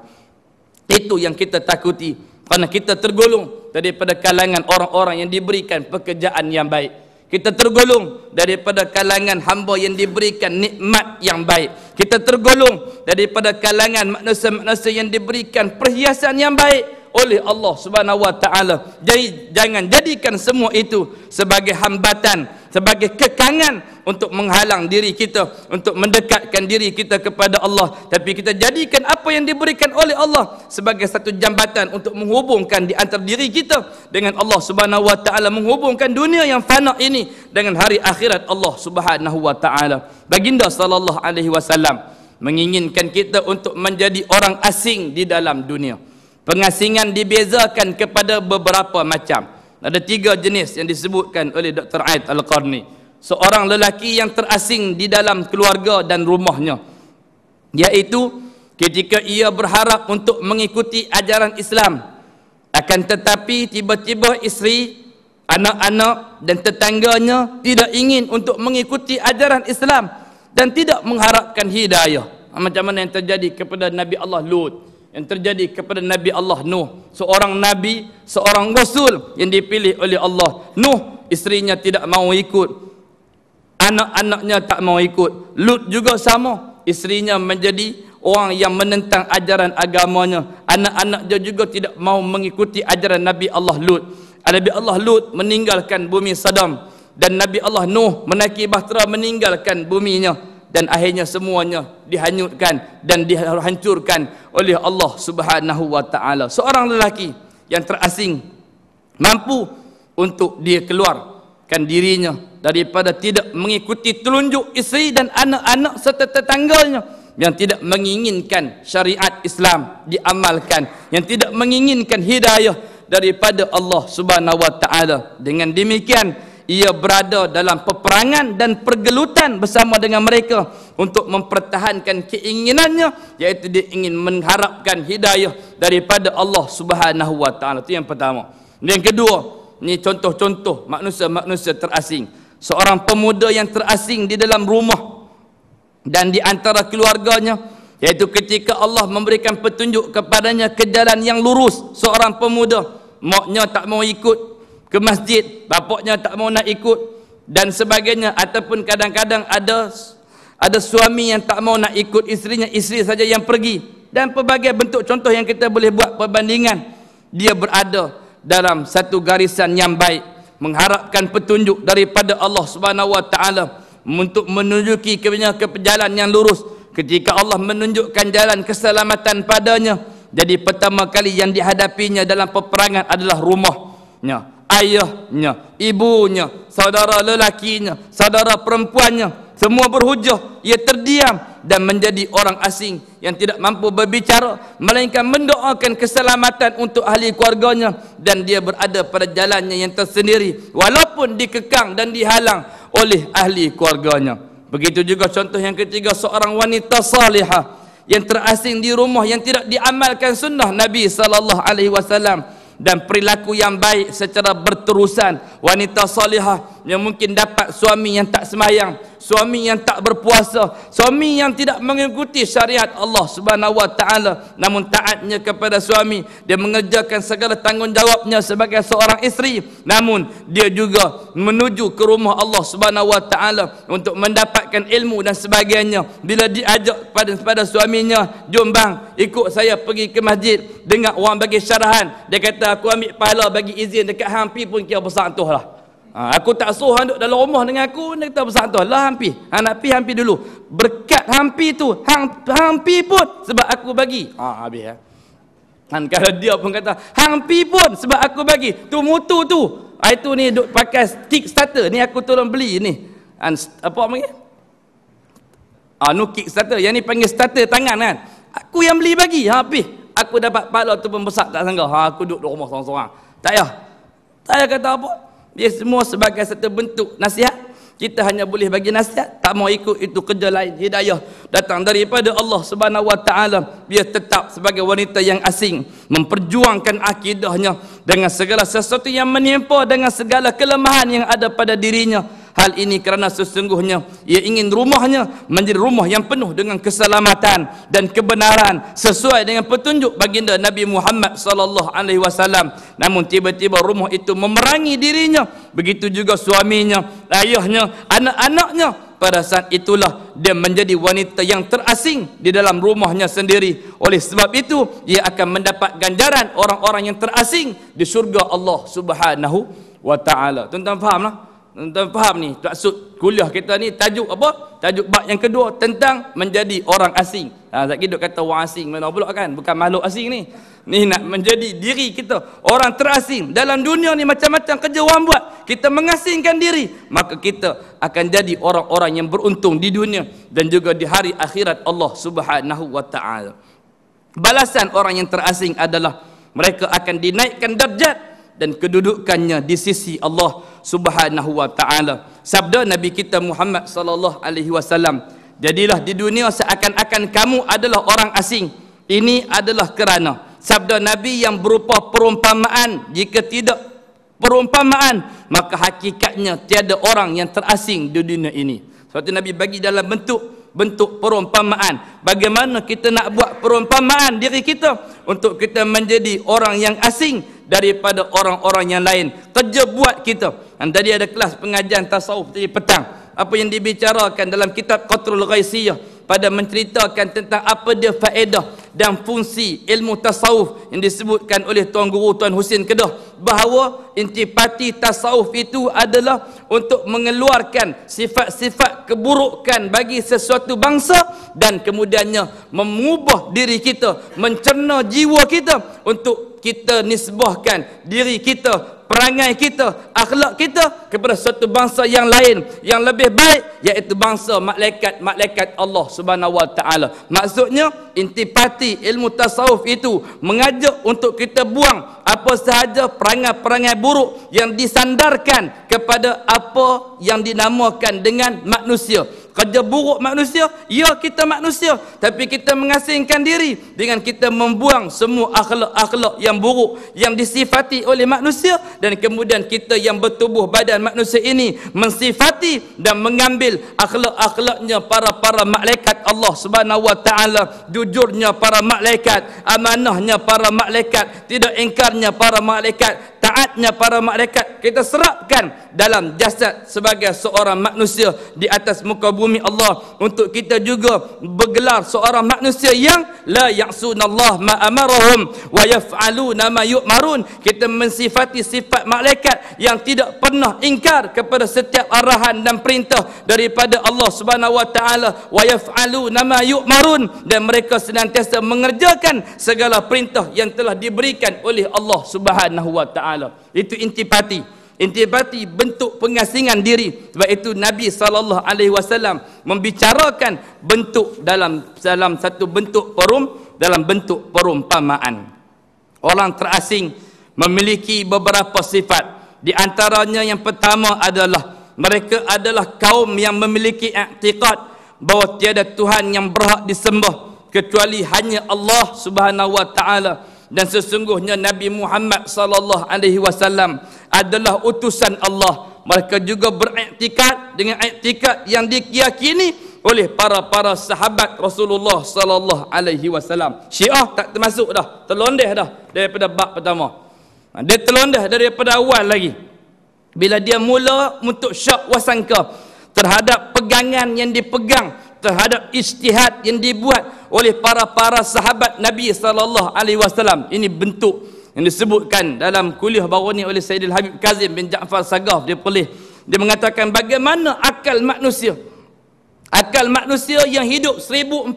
Itu yang kita takuti kerana kita tergolong daripada kalangan orang-orang yang diberikan pekerjaan yang baik. Kita tergolong daripada kalangan hamba yang diberikan nikmat yang baik. Kita tergolong daripada kalangan manusia-manusia yang diberikan perhiasan yang baik oleh Allah Subhanahu wa taala. Jadi jangan jadikan semua itu sebagai hambatan, sebagai kekangan untuk menghalang diri kita untuk mendekatkan diri kita kepada Allah tapi kita jadikan apa yang diberikan oleh Allah sebagai satu jambatan untuk menghubungkan di antar diri kita dengan Allah Subhanahu wa taala menghubungkan dunia yang fana ini dengan hari akhirat Allah Subhanahu wa taala baginda sallallahu alaihi wasallam menginginkan kita untuk menjadi orang asing di dalam dunia Pengasingan dibezakan kepada beberapa macam. Ada tiga jenis yang disebutkan oleh Dr. Aid Al-Qarni. Seorang lelaki yang terasing di dalam keluarga dan rumahnya. Iaitu ketika ia berharap untuk mengikuti ajaran Islam. Akan tetapi tiba-tiba isteri, anak-anak dan tetangganya tidak ingin untuk mengikuti ajaran Islam. Dan tidak mengharapkan hidayah. Macam mana yang terjadi kepada Nabi Allah Lut yang terjadi kepada Nabi Allah Nuh seorang Nabi, seorang Rasul yang dipilih oleh Allah Nuh, isterinya tidak mau ikut anak-anaknya tak mau ikut Lut juga sama isterinya menjadi orang yang menentang ajaran agamanya anak-anak dia juga tidak mau mengikuti ajaran Nabi Allah Lut Nabi Allah Lut meninggalkan bumi Saddam dan Nabi Allah Nuh menaiki bahtera meninggalkan buminya dan akhirnya semuanya dihanyutkan dan dihancurkan oleh Allah Subhanahu wa taala. Seorang lelaki yang terasing mampu untuk dia keluarkan dirinya daripada tidak mengikuti telunjuk isteri dan anak-anak serta tetangganya yang tidak menginginkan syariat Islam diamalkan yang tidak menginginkan hidayah daripada Allah Subhanahu wa taala dengan demikian ia berada dalam peperangan dan pergelutan bersama dengan mereka untuk mempertahankan keinginannya iaitu dia ingin mengharapkan hidayah daripada Allah Subhanahu wa taala itu yang pertama yang kedua ni contoh-contoh manusia-manusia terasing seorang pemuda yang terasing di dalam rumah dan di antara keluarganya iaitu ketika Allah memberikan petunjuk kepadanya ke jalan yang lurus seorang pemuda maknya tak mau ikut ke masjid bapaknya tak mau nak ikut dan sebagainya ataupun kadang-kadang ada ada suami yang tak mau nak ikut isterinya isteri saja yang pergi dan pelbagai bentuk contoh yang kita boleh buat perbandingan dia berada dalam satu garisan yang baik mengharapkan petunjuk daripada Allah Subhanahu wa taala untuk menunjuki kebenya ke jalan yang lurus ketika Allah menunjukkan jalan keselamatan padanya jadi pertama kali yang dihadapinya dalam peperangan adalah rumahnya ayahnya, ibunya, saudara lelakinya, saudara perempuannya, semua berhujah, ia terdiam dan menjadi orang asing yang tidak mampu berbicara melainkan mendoakan keselamatan untuk ahli keluarganya dan dia berada pada jalannya yang tersendiri walaupun dikekang dan dihalang oleh ahli keluarganya. Begitu juga contoh yang ketiga seorang wanita salihah yang terasing di rumah yang tidak diamalkan sunnah Nabi sallallahu alaihi wasallam dan perilaku yang baik secara berterusan wanita salihah yang mungkin dapat suami yang tak semayang suami yang tak berpuasa suami yang tidak mengikuti syariat Allah subhanahu wa ta'ala namun taatnya kepada suami dia mengerjakan segala tanggungjawabnya sebagai seorang isteri namun dia juga menuju ke rumah Allah subhanahu wa ta'ala untuk mendapatkan ilmu dan sebagainya bila diajak pada kepada suaminya jom bang ikut saya pergi ke masjid dengar orang bagi syarahan dia kata aku ambil pahala bagi izin dekat hampir pun kira besar tuh lah Ha, aku tak suruh hang duduk dalam rumah dengan aku, dia kata bersatu. Lah hampi. Hang nak pi hampi dulu. Berkat hampi tu, hang hampi pun sebab aku bagi. Ha habis ya. Eh. Han kalau dia pun kata, hang pi pun sebab aku bagi. Tu mutu tu. Ha, itu ni duk pakai stick starter. Ni aku tolong beli ni. Han apa panggil? Ha, no kick starter. Yang ni panggil starter tangan kan. Aku yang beli bagi. Ha habis. Aku dapat pala tu pun besar tak sangka. Ha aku duduk di rumah seorang-seorang. Tak payah. Tak payah kata -apa. Dia semua sebagai satu bentuk nasihat. Kita hanya boleh bagi nasihat, tak mau ikut itu kerja lain. Hidayah datang daripada Allah Subhanahu Wa Taala. Dia tetap sebagai wanita yang asing memperjuangkan akidahnya dengan segala sesuatu yang menimpa dengan segala kelemahan yang ada pada dirinya hal ini kerana sesungguhnya ia ingin rumahnya menjadi rumah yang penuh dengan keselamatan dan kebenaran sesuai dengan petunjuk baginda Nabi Muhammad sallallahu alaihi wasallam namun tiba-tiba rumah itu memerangi dirinya begitu juga suaminya ayahnya anak-anaknya pada saat itulah dia menjadi wanita yang terasing di dalam rumahnya sendiri oleh sebab itu dia akan mendapat ganjaran orang-orang yang terasing di syurga Allah Subhanahu wa taala tuan-tuan fahamlah Tuan-tuan faham ni, maksud kuliah kita ni tajuk apa? Tajuk bab yang kedua tentang menjadi orang asing. Ha, Zat Kidok kata orang asing mana pula kan? Bukan makhluk asing ni. Ni nak menjadi diri kita orang terasing. Dalam dunia ni macam-macam kerja orang buat. Kita mengasingkan diri. Maka kita akan jadi orang-orang yang beruntung di dunia. Dan juga di hari akhirat Allah subhanahu wa ta'ala. Balasan orang yang terasing adalah mereka akan dinaikkan darjat dan kedudukannya di sisi Allah Subhanahu wa taala. Sabda Nabi kita Muhammad sallallahu alaihi wasallam, jadilah di dunia seakan-akan kamu adalah orang asing. Ini adalah kerana sabda Nabi yang berupa perumpamaan jika tidak perumpamaan maka hakikatnya tiada orang yang terasing di dunia ini. Sebab itu Nabi bagi dalam bentuk bentuk perumpamaan bagaimana kita nak buat perumpamaan diri kita untuk kita menjadi orang yang asing daripada orang-orang yang lain kerja buat kita dan tadi ada kelas pengajian tasawuf tadi petang apa yang dibicarakan dalam kitab Qatrul Ghaisiyah pada menceritakan tentang apa dia faedah dan fungsi ilmu tasawuf yang disebutkan oleh Tuan Guru Tuan Husin Kedah bahawa intipati tasawuf itu adalah untuk mengeluarkan sifat-sifat keburukan bagi sesuatu bangsa dan kemudiannya mengubah diri kita mencerna jiwa kita untuk kita nisbahkan diri kita, perangai kita, akhlak kita kepada satu bangsa yang lain yang lebih baik iaitu bangsa malaikat-malaikat Allah Subhanahu Wa Taala. Maksudnya intipati ilmu tasawuf itu mengajak untuk kita buang apa sahaja perangai-perangai buruk yang disandarkan kepada apa yang dinamakan dengan manusia kerja buruk manusia ya kita manusia tapi kita mengasingkan diri dengan kita membuang semua akhlak-akhlak yang buruk yang disifati oleh manusia dan kemudian kita yang bertubuh badan manusia ini mensifati dan mengambil akhlak-akhlaknya para-para malaikat Allah Subhanahu wa taala jujurnya para malaikat amanahnya para malaikat tidak ingkarnya para malaikat Saatnya para malaikat kita serapkan dalam jasad sebagai seorang manusia di atas muka bumi Allah untuk kita juga bergelar seorang manusia yang la ya'sunallah ma amarahum wa yaf'aluna ma yu'marun kita mensifati sifat malaikat yang tidak pernah ingkar kepada setiap arahan dan perintah daripada Allah Subhanahu wa taala wa yaf'aluna ma yu'marun dan mereka senantiasa mengerjakan segala perintah yang telah diberikan oleh Allah Subhanahu wa taala taala itu intipati intipati bentuk pengasingan diri sebab itu nabi saw membicarakan bentuk dalam dalam satu bentuk perum dalam bentuk perumpamaan orang terasing memiliki beberapa sifat di antaranya yang pertama adalah mereka adalah kaum yang memiliki i'tiqad bahawa tiada tuhan yang berhak disembah kecuali hanya Allah Subhanahu wa taala dan sesungguhnya Nabi Muhammad sallallahu alaihi wasallam adalah utusan Allah mereka juga beriktikad dengan iktikad yang diyakini oleh para-para sahabat Rasulullah sallallahu alaihi wasallam Syiah tak termasuk dah terlondeh dah daripada bab pertama ha, dia terlondeh daripada awal lagi bila dia mula untuk syak wasangka terhadap pegangan yang dipegang terhadap istihad yang dibuat oleh para-para sahabat Nabi sallallahu alaihi wasallam. Ini bentuk yang disebutkan dalam kuliah baru ni oleh Sayyidul Habib Kazim bin Jaafar Sagaf dia Perlis. Dia mengatakan bagaimana akal manusia akal manusia yang hidup 1400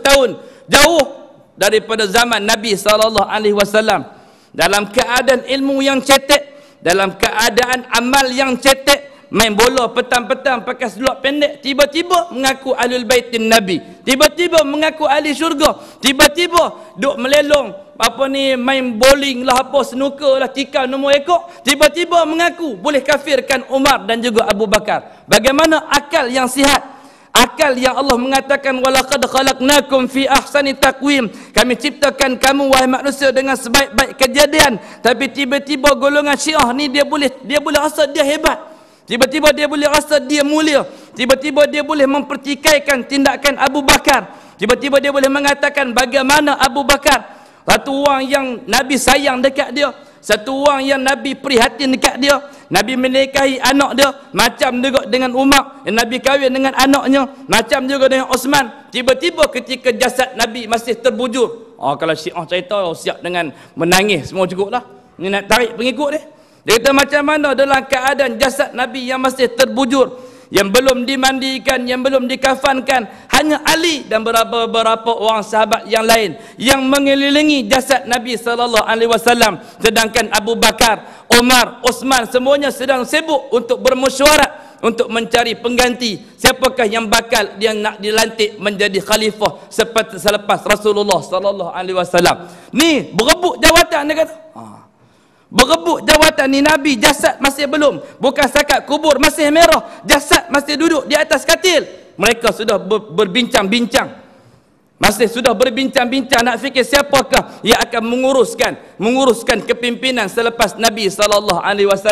tahun jauh daripada zaman Nabi sallallahu alaihi wasallam dalam keadaan ilmu yang cetek dalam keadaan amal yang cetek main bola petang-petang pakai seluar pendek tiba-tiba mengaku alul baitin nabi tiba-tiba mengaku ahli syurga tiba-tiba duk melelong apa ni main bowling lah apa senuka lah tikar nombor ekor tiba-tiba mengaku boleh kafirkan Umar dan juga Abu Bakar bagaimana akal yang sihat akal yang Allah mengatakan walaqad khalaqnakum fi ahsani taqwim kami ciptakan kamu wahai manusia dengan sebaik-baik kejadian tapi tiba-tiba golongan syiah ni dia boleh dia boleh asal dia hebat Tiba-tiba dia boleh rasa dia mulia. Tiba-tiba dia boleh mempertikaikan tindakan Abu Bakar. Tiba-tiba dia boleh mengatakan bagaimana Abu Bakar. Satu orang yang Nabi sayang dekat dia. Satu orang yang Nabi prihatin dekat dia. Nabi menikahi anak dia. Macam juga dengan Umar. Yang Nabi kahwin dengan anaknya. Macam juga dengan Osman. Tiba-tiba ketika jasad Nabi masih terbujur. Oh, kalau syiah cerita, siap dengan menangis. Semua cukup lah. Ini nak tarik pengikut dia. Dia kata macam mana dalam keadaan jasad Nabi yang masih terbujur yang belum dimandikan, yang belum dikafankan hanya Ali dan beberapa beberapa orang sahabat yang lain yang mengelilingi jasad Nabi saw. sedangkan Abu Bakar, Omar, Osman semuanya sedang sibuk untuk bermesyuarat untuk mencari pengganti siapakah yang bakal dia nak dilantik menjadi khalifah seperti selepas Rasulullah sallallahu alaihi wasallam ni berebut jawatan dia kata ah, berebut jawatan ni Nabi jasad masih belum bukan sakat kubur masih merah jasad masih duduk di atas katil mereka sudah berbincang-bincang masih sudah berbincang-bincang nak fikir siapakah yang akan menguruskan menguruskan kepimpinan selepas Nabi SAW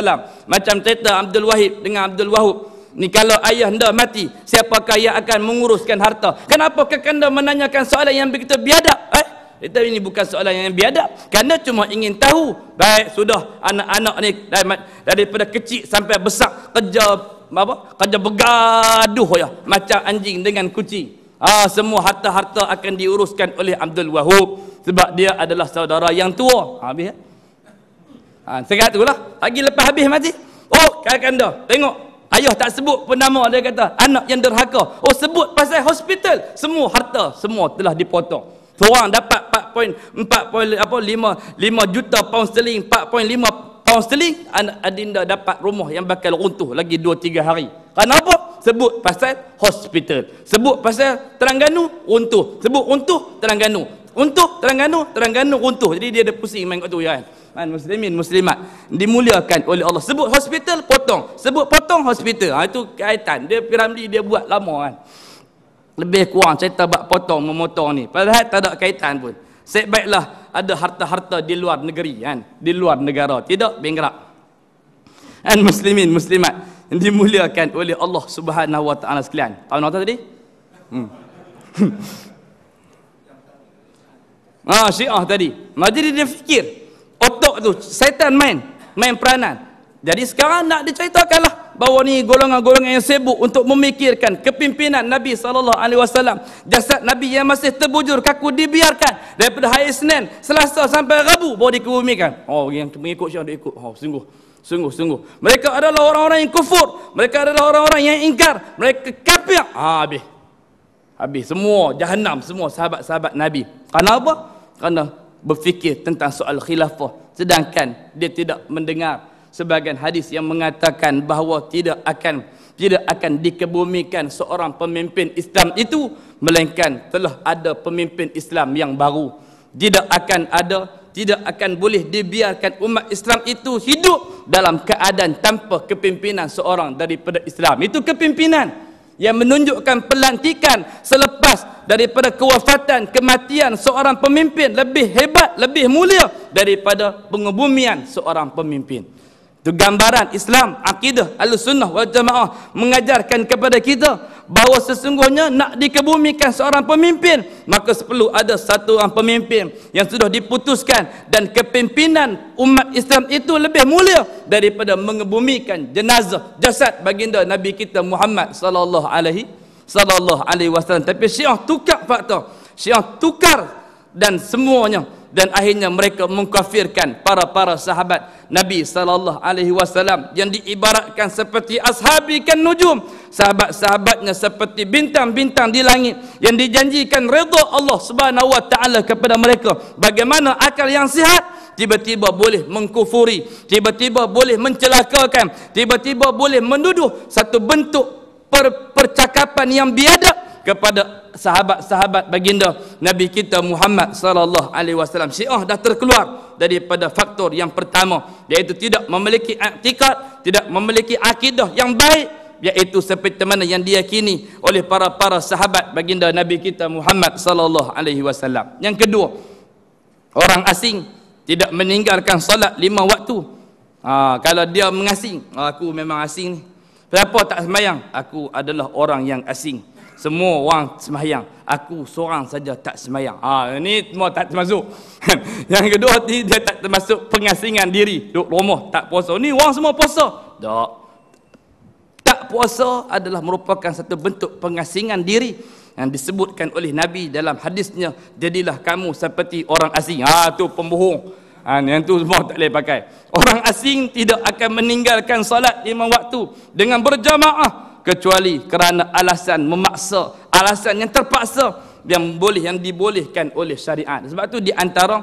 macam cerita Abdul Wahid dengan Abdul Wahub ni kalau ayah anda mati siapakah yang akan menguruskan harta kenapa kekanda menanyakan soalan yang begitu biadab eh? Eh, Itu ini bukan soalan yang biadab. Kerana cuma ingin tahu. Baik, sudah anak-anak ni daripada kecil sampai besar kerja apa? Kerja bergaduh ya. Macam anjing dengan kucing. Ha, semua harta-harta akan diuruskan oleh Abdul Wahab sebab dia adalah saudara yang tua. Habis ya. Ha, sekat tu lah. Lagi lepas habis mati. Oh, kakanda. Tengok. Ayah tak sebut pun nama dia kata. Anak yang derhaka. Oh, sebut pasal hospital. Semua harta, semua telah dipotong. Seorang dapat 4.4 point, point, apa 5 5 juta pound sterling, 4.5 pound sterling, adinda dapat rumah yang bakal runtuh lagi 2 3 hari. Kenapa? Sebut pasal hospital. Sebut pasal Terengganu runtuh. Sebut runtuh Terengganu. Runtuh Terengganu, Terengganu runtuh. Jadi dia ada pusing main kat tu ya kan. Man, muslimin muslimat dimuliakan oleh Allah sebut hospital potong sebut potong hospital ha, itu kaitan dia piramli dia buat lama kan lebih kurang cerita bab potong memotong ni padahal tak ada kaitan pun sebaiklah ada harta-harta di luar negeri kan di luar negara tidak bengkrak dan muslimin muslimat yang dimuliakan oleh Allah Subhanahu wa taala sekalian tahu nota tadi hmm ah syiah tadi majlis dia fikir otak tu syaitan main main peranan jadi sekarang nak diceritakanlah bahawa ni golongan-golongan yang sibuk untuk memikirkan kepimpinan Nabi sallallahu alaihi wasallam. Jasad Nabi yang masih terbujur kaku dibiarkan daripada hari Senin, Selasa sampai Rabu baru dikebumikan. Oh yang mengikut siapa dia ikut? Oh sungguh. Sungguh, sungguh. Mereka adalah orang-orang yang kufur. Mereka adalah orang-orang yang ingkar. Mereka kafir. Ha, habis. Habis. Semua jahanam Semua sahabat-sahabat Nabi. Kerana apa? Kerana berfikir tentang soal khilafah. Sedangkan dia tidak mendengar sebagian hadis yang mengatakan bahawa tidak akan tidak akan dikebumikan seorang pemimpin Islam itu melainkan telah ada pemimpin Islam yang baru tidak akan ada tidak akan boleh dibiarkan umat Islam itu hidup dalam keadaan tanpa kepimpinan seorang daripada Islam itu kepimpinan yang menunjukkan pelantikan selepas daripada kewafatan kematian seorang pemimpin lebih hebat lebih mulia daripada pengebumian seorang pemimpin itu gambaran Islam, akidah, al-sunnah, wal-jamaah mengajarkan kepada kita bahawa sesungguhnya nak dikebumikan seorang pemimpin maka perlu ada satu orang pemimpin yang sudah diputuskan dan kepimpinan umat Islam itu lebih mulia daripada mengebumikan jenazah jasad baginda Nabi kita Muhammad sallallahu alaihi sallallahu alaihi wasallam tapi Syiah tukar fakta Syiah tukar dan semuanya dan akhirnya mereka mengkafirkan para-para sahabat Nabi sallallahu alaihi wasallam yang diibaratkan seperti ashabi kan nujum sahabat-sahabatnya seperti bintang-bintang di langit yang dijanjikan redha Allah Subhanahu wa taala kepada mereka bagaimana akal yang sihat tiba-tiba boleh mengkufuri tiba-tiba boleh mencelakakan tiba-tiba boleh menuduh satu bentuk per percakapan yang biadab kepada sahabat-sahabat baginda Nabi kita Muhammad sallallahu alaihi wasallam. Syiah dah terkeluar daripada faktor yang pertama iaitu tidak memiliki akidah, tidak memiliki akidah yang baik iaitu seperti mana yang diyakini oleh para-para sahabat baginda Nabi kita Muhammad sallallahu alaihi wasallam. Yang kedua, orang asing tidak meninggalkan solat lima waktu. Ha, kalau dia mengasing, ah, aku memang asing ni. Siapa tak semayang Aku adalah orang yang asing semua orang semayang, aku seorang saja tak semayang. ha ah, ini semua tak termasuk yang kedua ni dia tak termasuk pengasingan diri duk romoh tak puasa ni orang semua puasa tak tak puasa adalah merupakan satu bentuk pengasingan diri yang disebutkan oleh nabi dalam hadisnya jadilah kamu seperti orang asing ha tu pembohong Ha, yang tu semua tak boleh pakai. Orang asing tidak akan meninggalkan solat lima waktu dengan berjamaah kecuali kerana alasan memaksa, alasan yang terpaksa yang boleh yang dibolehkan oleh syariat. Sebab tu di antara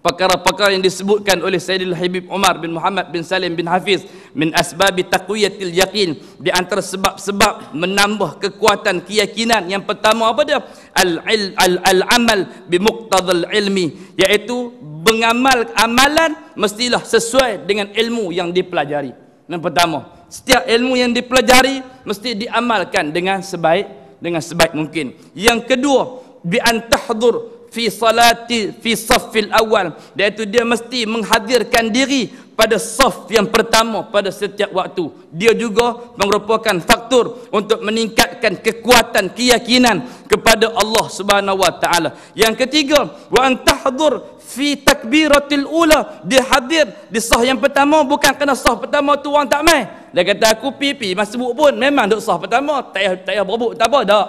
perkara-perkara yang disebutkan oleh Sayyidul Habib Umar bin Muhammad bin Salim bin Hafiz min asbabi taqwiyatil yaqin di antara sebab-sebab menambah kekuatan keyakinan yang pertama apa dia al -il, al al amal bi muqtadhal ilmi iaitu mengamal amalan mestilah sesuai dengan ilmu yang dipelajari yang pertama setiap ilmu yang dipelajari mesti diamalkan dengan sebaik dengan sebaik mungkin yang kedua bi antahdur fi salati fi saffil awal itu dia mesti menghadirkan diri pada saf yang pertama pada setiap waktu dia juga merupakan faktor untuk meningkatkan kekuatan keyakinan kepada Allah Subhanahu wa taala yang ketiga wa antahdur fi takbiratil ula dia hadir di sah yang pertama bukan kena sah pertama tu orang tak mai dia kata aku pipi masuk pun memang duk sah pertama tak payah tak payah berebut tak apa dak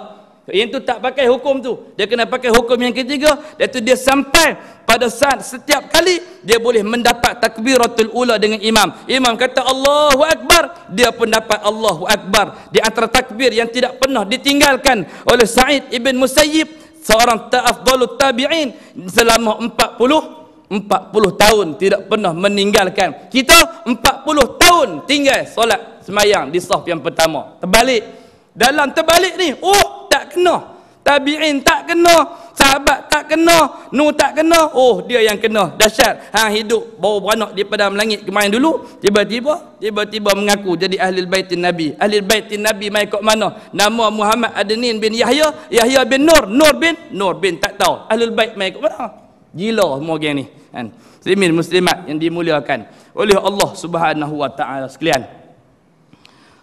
yang tu tak pakai hukum tu. Dia kena pakai hukum yang ketiga. tu dia sampai pada saat setiap kali dia boleh mendapat takbiratul ula dengan imam. Imam kata Allahu Akbar. Dia pun dapat Allahu Akbar. Di antara takbir yang tidak pernah ditinggalkan oleh Sa'id ibn Musayyib. Seorang ta'afdalu tabi'in. Selama empat puluh empat puluh tahun tidak pernah meninggalkan kita empat puluh tahun tinggal solat semayang di sahab yang pertama terbalik dalam terbalik ni oh kena tabi'in tak kena sahabat tak kena nu tak kena oh dia yang kena dahsyat hang hidup bau beranak di padang langit kemarin dulu tiba-tiba tiba-tiba mengaku jadi ahli baitin nabi ahli baitin nabi mai kok mana nama Muhammad Adnin bin Yahya Yahya bin Nur Nur bin Nur bin tak tahu ahli bait mai kok mana gila semua geng ni kan muslimin muslimat yang dimuliakan oleh Allah Subhanahu wa taala sekalian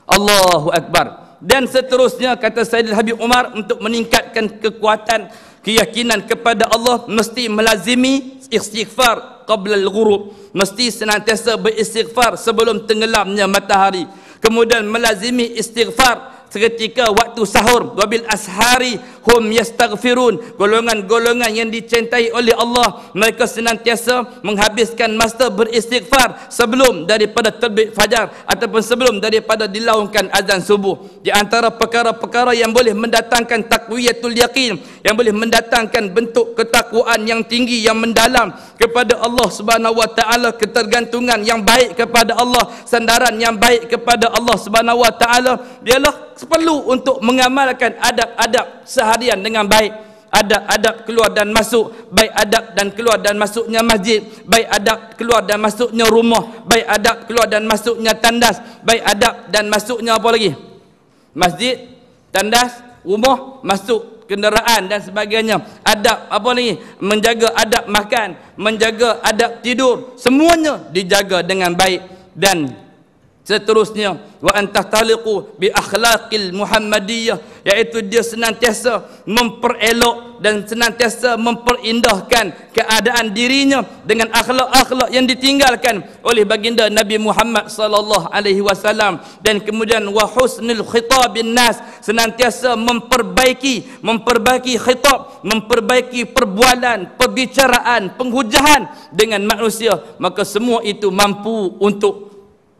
Allahu akbar dan seterusnya kata Sayyidina Habib Umar untuk meningkatkan kekuatan keyakinan kepada Allah mesti melazimi istighfar qabla al-ghurub mesti senantiasa beristighfar sebelum tenggelamnya matahari kemudian melazimi istighfar seketika waktu sahur wabil ashari hum yastaghfirun golongan-golongan yang dicintai oleh Allah mereka senantiasa menghabiskan masa beristighfar sebelum daripada terbit fajar ataupun sebelum daripada dilaungkan azan subuh di antara perkara-perkara yang boleh mendatangkan takwiyatul yaqin yang boleh mendatangkan bentuk ketakwaan yang tinggi yang mendalam kepada Allah Subhanahu wa taala ketergantungan yang baik kepada Allah sandaran yang baik kepada Allah Subhanahu wa taala dialah perlu untuk mengamalkan adab-adab sehari harian dengan baik adab-adab keluar dan masuk baik adab dan keluar dan masuknya masjid baik adab keluar dan masuknya rumah baik adab keluar dan masuknya tandas baik adab dan masuknya apa lagi masjid tandas rumah masuk kenderaan dan sebagainya adab apa lagi menjaga adab makan menjaga adab tidur semuanya dijaga dengan baik dan seterusnya wa antahtaliqu bi akhlaqil muhammadiyah iaitu dia senantiasa memperelok dan senantiasa memperindahkan keadaan dirinya dengan akhlak-akhlak yang ditinggalkan oleh baginda Nabi Muhammad sallallahu alaihi wasallam dan kemudian wa husnul khitabin nas senantiasa memperbaiki memperbaiki khitab memperbaiki perbualan perbicaraan penghujahan dengan manusia maka semua itu mampu untuk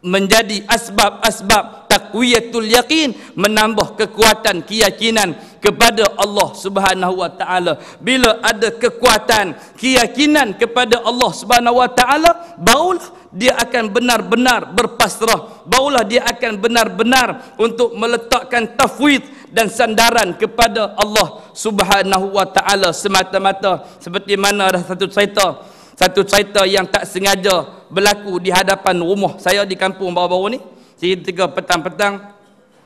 menjadi asbab-asbab takwiyatul yakin menambah kekuatan keyakinan kepada Allah Subhanahu wa taala bila ada kekuatan keyakinan kepada Allah Subhanahu wa taala barulah dia akan benar-benar berpasrah Baulah dia akan benar-benar untuk meletakkan tafwid dan sandaran kepada Allah Subhanahu wa taala semata-mata seperti mana ada satu cerita satu cerita yang tak sengaja berlaku di hadapan rumah saya di kampung baru-baru ni tiga petang-petang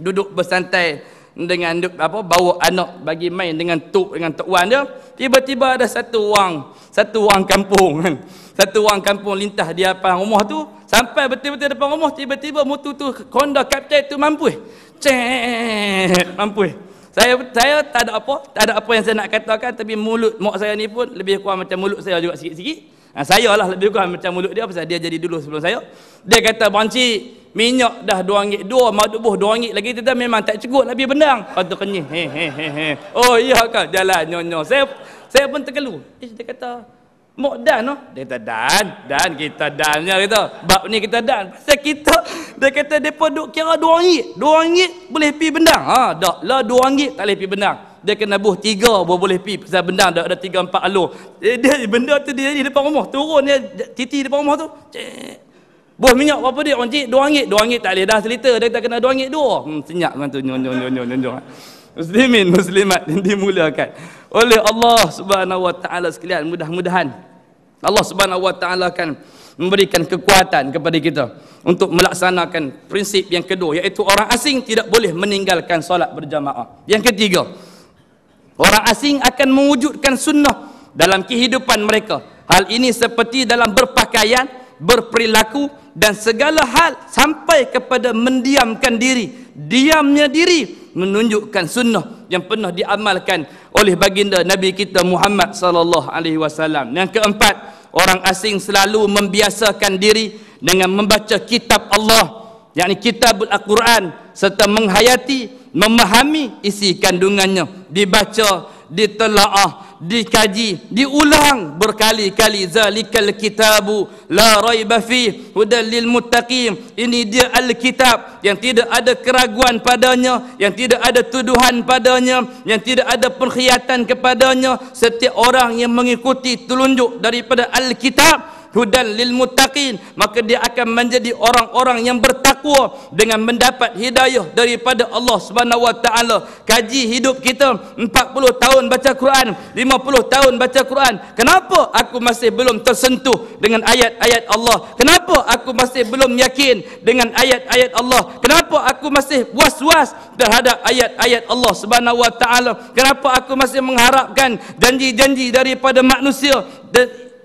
duduk bersantai dengan apa bawa anak bagi main dengan tok dengan tok wan dia tiba-tiba ada satu orang satu orang kampung kan satu orang kampung lintas di depan rumah tu sampai betul-betul depan rumah tiba-tiba motor tu Honda Captai tu mampu ceng mampu saya saya tak ada apa tak ada apa yang saya nak katakan tapi mulut mak saya ni pun lebih kurang macam mulut saya juga sikit-sikit Nah, ha, saya lah lebih kurang macam mulut dia pasal dia jadi dulu sebelum saya. Dia kata, "Banci, minyak dah 2 ringgit 2, madu buh 2 ringgit lagi tetap memang tak cukup lebih benang." Kata kenyih. He Oh iya kak jalan nyonyo Saya saya pun terkelu. Eh, dia kata, Mok dan no. Dia kata dan, dan kita dan je kata. Bab ni kita dan. Pasal kita, dia kata depa duk kira dua ringgit. Dua ringgit boleh pi benang. Ha, tak lah dua ringgit tak boleh pi benang. Dia kena buh tiga baru boleh pi. Pasal benang dah ada tiga empat alur. Dia, eh, dia, benda tu dia jadi depan rumah. Turun dia titi depan rumah tu. Cik. Buh minyak berapa dia? Orang cik, dua ringgit. Dua ringgit tak boleh dah selita. Dia kata kena dua ringgit dua. Hmm, senyap dengan tu. Nyong, muslimin muslimat yang dimuliakan oleh Allah Subhanahu wa taala sekalian mudah-mudahan Allah Subhanahu wa taala akan memberikan kekuatan kepada kita untuk melaksanakan prinsip yang kedua iaitu orang asing tidak boleh meninggalkan solat berjamaah. Yang ketiga, orang asing akan mewujudkan sunnah dalam kehidupan mereka. Hal ini seperti dalam berpakaian, berperilaku dan segala hal sampai kepada mendiamkan diri diamnya diri menunjukkan sunnah yang pernah diamalkan oleh baginda Nabi kita Muhammad sallallahu alaihi wasallam. Yang keempat, orang asing selalu membiasakan diri dengan membaca kitab Allah, yakni kitab Al-Quran serta menghayati, memahami isi kandungannya. Dibaca ditelaah, dikaji, diulang berkali-kali zalikal kitabu la raiba fi hudal lil muttaqin. Ini dia alkitab yang tidak ada keraguan padanya, yang tidak ada tuduhan padanya, yang tidak ada perkhianatan kepadanya. Setiap orang yang mengikuti telunjuk daripada alkitab hudan lil muttaqin maka dia akan menjadi orang-orang yang bertakwa dengan mendapat hidayah daripada Allah Subhanahu wa taala kaji hidup kita 40 tahun baca Quran 50 tahun baca Quran kenapa aku masih belum tersentuh dengan ayat-ayat Allah kenapa aku masih belum yakin dengan ayat-ayat Allah kenapa aku masih was-was terhadap ayat-ayat Allah Subhanahu wa taala kenapa aku masih mengharapkan janji-janji daripada manusia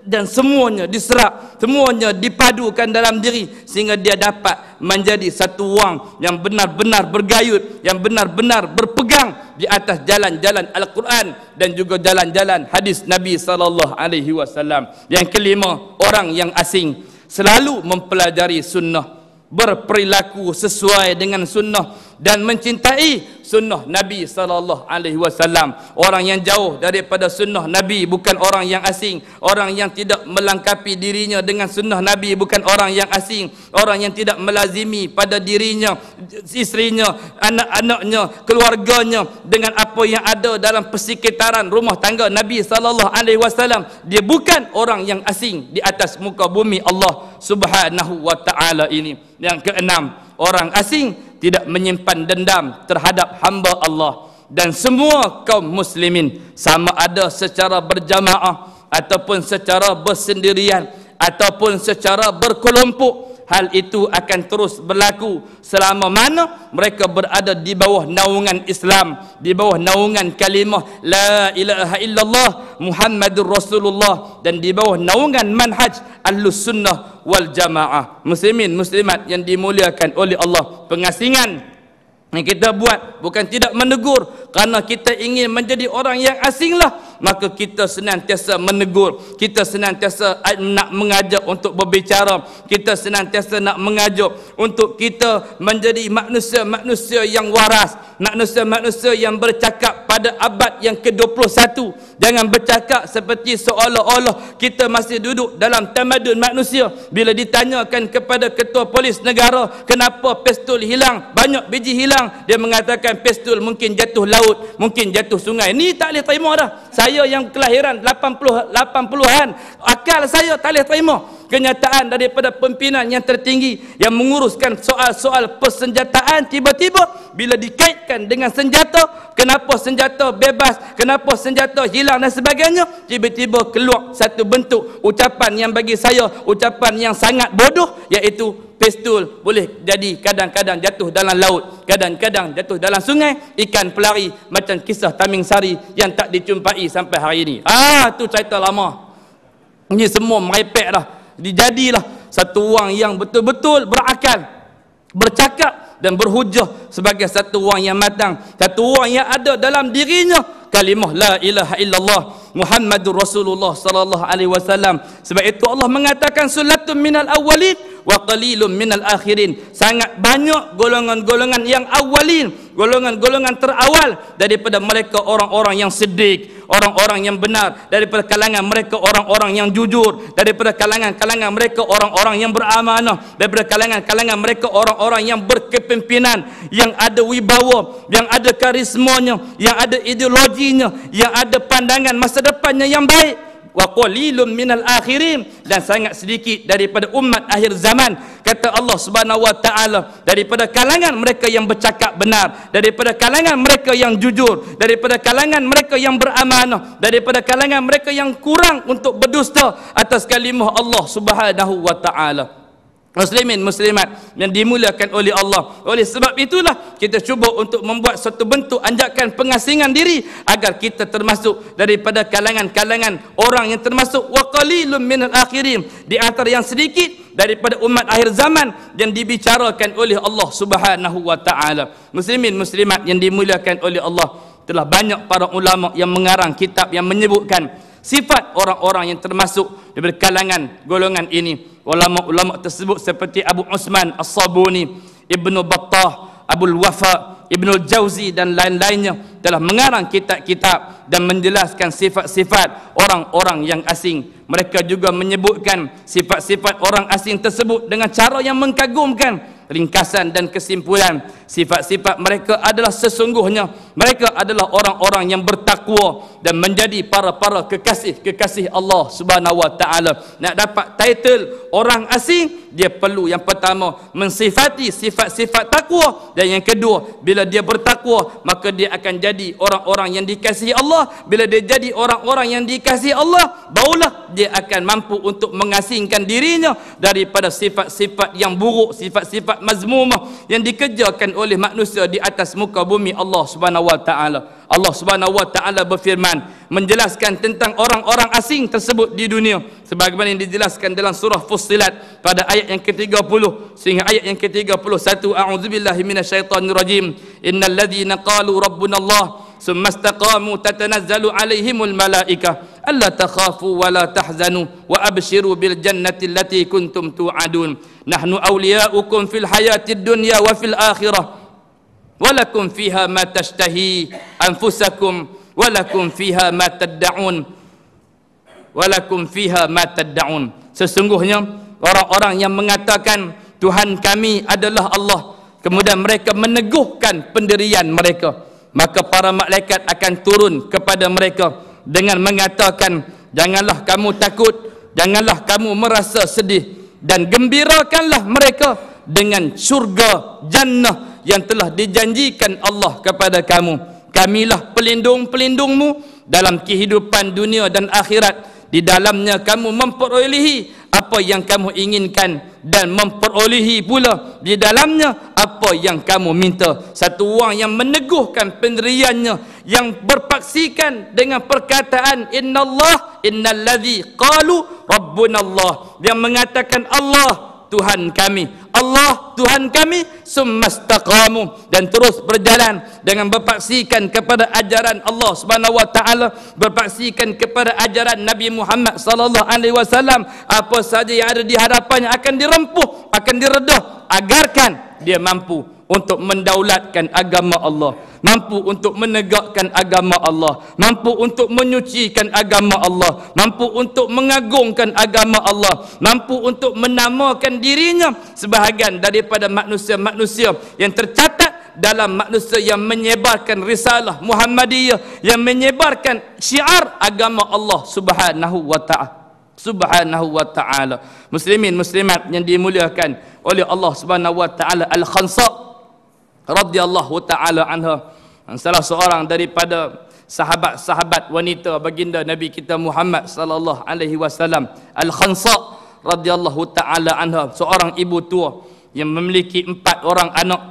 dan semuanya diserap semuanya dipadukan dalam diri sehingga dia dapat menjadi satu wang yang benar-benar bergayut yang benar-benar berpegang di atas jalan-jalan Al-Quran dan juga jalan-jalan hadis Nabi sallallahu alaihi wasallam yang kelima orang yang asing selalu mempelajari sunnah berperilaku sesuai dengan sunnah dan mencintai sunnah Nabi sallallahu alaihi wasallam. Orang yang jauh daripada sunnah Nabi bukan orang yang asing. Orang yang tidak melengkapi dirinya dengan sunnah Nabi bukan orang yang asing. Orang yang tidak melazimi pada dirinya, isterinya, anak-anaknya, keluarganya dengan apa yang ada dalam persekitaran rumah tangga Nabi sallallahu alaihi wasallam, dia bukan orang yang asing di atas muka bumi Allah Subhanahu wa taala ini. Yang keenam, orang asing tidak menyimpan dendam terhadap hamba Allah dan semua kaum muslimin sama ada secara berjamaah ataupun secara bersendirian ataupun secara berkelompok hal itu akan terus berlaku selama mana mereka berada di bawah naungan Islam di bawah naungan kalimah la ilaha illallah muhammadur rasulullah dan di bawah naungan manhaj al sunnah wal jamaah muslimin muslimat yang dimuliakan oleh Allah pengasingan yang kita buat bukan tidak menegur kerana kita ingin menjadi orang yang asinglah maka kita senantiasa menegur kita senantiasa nak mengajak untuk berbicara kita senantiasa nak mengajak untuk kita menjadi manusia-manusia yang waras manusia-manusia yang bercakap pada abad yang ke-21 jangan bercakap seperti seolah-olah kita masih duduk dalam tamadun manusia bila ditanyakan kepada ketua polis negara kenapa pistol hilang banyak biji hilang bilang dia mengatakan pistol mungkin jatuh laut mungkin jatuh sungai ni tak boleh terima dah saya yang kelahiran 80 80-an akal saya tak boleh terima kenyataan daripada pimpinan yang tertinggi yang menguruskan soal-soal persenjataan tiba-tiba bila dikaitkan dengan senjata kenapa senjata bebas kenapa senjata hilang dan sebagainya tiba-tiba keluar satu bentuk ucapan yang bagi saya ucapan yang sangat bodoh iaitu pistol boleh jadi kadang-kadang jatuh dalam laut kadang-kadang jatuh dalam sungai ikan pelari macam kisah Taming Sari yang tak dijumpai sampai hari ini ah tu cerita lama ini semua merepek dah jadi jadilah satu wang yang betul-betul berakal, bercakap dan berhujah sebagai satu wang yang matang. Satu wang yang ada dalam dirinya kalimah la ilaha illallah Muhammadur Rasulullah sallallahu alaihi wasallam. Sebab itu Allah mengatakan sulatun minal awwalin wa qalilum minal akhirin sangat banyak golongan-golongan yang awalin golongan-golongan terawal daripada mereka orang-orang yang sedik, orang-orang yang benar daripada kalangan mereka orang-orang yang jujur daripada kalangan-kalangan mereka orang-orang yang beramanah daripada kalangan-kalangan mereka orang-orang yang berkepimpinan yang ada wibawa yang ada karismanya yang ada ideologinya yang ada pandangan masa depannya yang baik wa qalilun minal akhirin dan sangat sedikit daripada umat akhir zaman kata Allah Subhanahu wa taala daripada kalangan mereka yang bercakap benar daripada kalangan mereka yang jujur daripada kalangan mereka yang beramanah daripada kalangan mereka yang kurang untuk berdusta atas kalimah Allah Subhanahu wa taala Muslimin muslimat yang dimulakan oleh Allah. Oleh sebab itulah kita cuba untuk membuat satu bentuk anjakan pengasingan diri agar kita termasuk daripada kalangan-kalangan orang yang termasuk waqalilum minal Akhirim di antara yang sedikit daripada umat akhir zaman yang dibicarakan oleh Allah Subhanahu wa taala. Muslimin muslimat yang dimulakan oleh Allah telah banyak para ulama yang mengarang kitab yang menyebutkan sifat orang-orang yang termasuk daripada kalangan golongan ini ulama-ulama tersebut seperti Abu Usman As-Sabuni Ibn Battah Abu Wafa Ibnu Jauzi dan lain-lainnya telah mengarang kitab-kitab dan menjelaskan sifat-sifat orang-orang yang asing mereka juga menyebutkan sifat-sifat orang asing tersebut dengan cara yang mengkagumkan ringkasan dan kesimpulan sifat-sifat mereka adalah sesungguhnya mereka adalah orang-orang yang bertakwa dan menjadi para-para kekasih-kekasih Allah Subhanahu wa taala. Nak dapat title orang asing, dia perlu yang pertama mensifati sifat-sifat takwa dan yang kedua bila dia bertakwa maka dia akan jadi orang-orang yang dikasihi Allah. Bila dia jadi orang-orang yang dikasihi Allah, baulah dia akan mampu untuk mengasingkan dirinya daripada sifat-sifat yang buruk, sifat-sifat mazmumah yang dikerjakan oleh manusia di atas muka bumi Allah Subhanahu wa taala. Allah Subhanahu wa taala berfirman menjelaskan tentang orang-orang asing tersebut di dunia sebagaimana yang dijelaskan dalam surah Fussilat pada ayat yang ke-30 sehingga ayat yang ke-31 a'udzubillahi minasyaitonirrajim innal ladzina qalu rabbunallah ثم استقاموا تتنزل عليهم الملائكه alla takhafu wa la tahzanu wa abshiru bil jannati allati kuntum tu'adun nahnu awliya'ukum fil hayati dunya wa fil akhirah ولكم فيها ما تشتهي أنفسكم ولكم فيها ما تدعون ولكم فيها ما تدعون sesungguhnya orang-orang yang mengatakan Tuhan kami adalah Allah kemudian mereka meneguhkan pendirian mereka maka para malaikat akan turun kepada mereka dengan mengatakan janganlah kamu takut janganlah kamu merasa sedih dan gembirakanlah mereka dengan syurga jannah yang telah dijanjikan Allah kepada kamu kamilah pelindung-pelindungmu dalam kehidupan dunia dan akhirat di dalamnya kamu memperolehi apa yang kamu inginkan dan memperolehi pula di dalamnya apa yang kamu minta satu orang yang meneguhkan penderiannya yang berpaksikan dengan perkataan innallah innalladhi qalu rabbunallah yang mengatakan Allah Tuhan kami Allah Tuhan kami semastaqamu dan terus berjalan dengan berpaksikan kepada ajaran Allah Subhanahu wa taala berpaksikan kepada ajaran Nabi Muhammad sallallahu alaihi wasallam apa saja yang ada di hadapannya akan dirempuh akan diredah agarkan dia mampu untuk mendaulatkan agama Allah mampu untuk menegakkan agama Allah mampu untuk menyucikan agama Allah mampu untuk mengagungkan agama Allah mampu untuk menamakan dirinya sebahagian daripada manusia-manusia yang tercatat dalam manusia yang menyebarkan risalah Muhammadiyah yang menyebarkan syiar agama Allah subhanahu wa ta'ala subhanahu wa ta'ala muslimin muslimat yang dimuliakan oleh Allah subhanahu wa ta'ala al Khansa radhiyallahu taala anha salah seorang daripada sahabat-sahabat wanita baginda Nabi kita Muhammad sallallahu alaihi wasallam Al-Khansa radhiyallahu taala anha seorang ibu tua yang memiliki empat orang anak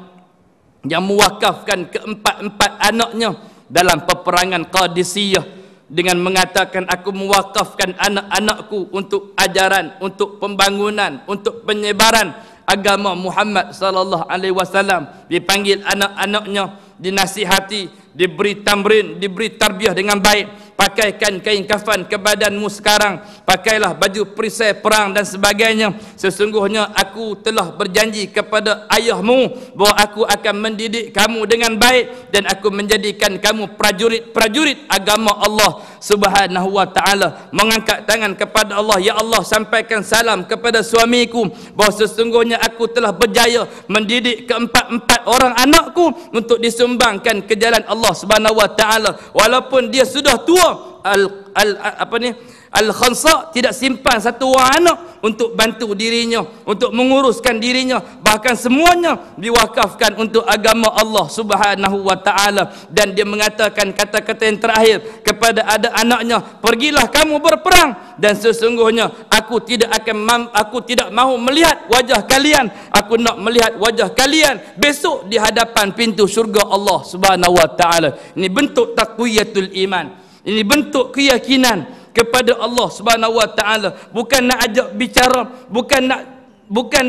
yang mewakafkan keempat-empat anaknya dalam peperangan Qadisiyah dengan mengatakan aku mewakafkan anak-anakku untuk ajaran, untuk pembangunan, untuk penyebaran agama Muhammad sallallahu alaihi wasallam dipanggil anak-anaknya dinasihati diberi tamrin diberi tarbiyah dengan baik pakaikan kain kafan ke badanmu sekarang pakailah baju perisai perang dan sebagainya sesungguhnya aku telah berjanji kepada ayahmu bahawa aku akan mendidik kamu dengan baik dan aku menjadikan kamu prajurit-prajurit agama Allah subhanahu wa ta'ala mengangkat tangan kepada Allah Ya Allah sampaikan salam kepada suamiku bahawa sesungguhnya aku telah berjaya mendidik keempat-empat orang anakku untuk disumbangkan ke jalan Allah subhanahu wa ta'ala walaupun dia sudah tua al, al apa ni al khansa tidak simpan satu orang anak untuk bantu dirinya untuk menguruskan dirinya bahkan semuanya diwakafkan untuk agama Allah Subhanahu wa taala dan dia mengatakan kata-kata yang terakhir kepada ada anaknya pergilah kamu berperang dan sesungguhnya aku tidak akan aku tidak mahu melihat wajah kalian aku nak melihat wajah kalian besok di hadapan pintu syurga Allah Subhanahu wa taala ini bentuk taqwiyatul iman ini bentuk keyakinan kepada Allah Subhanahu Wa Taala bukan nak ajak bicara bukan nak bukan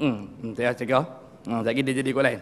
hmm, hmm saya cakap hmm tak dia jadi kau lain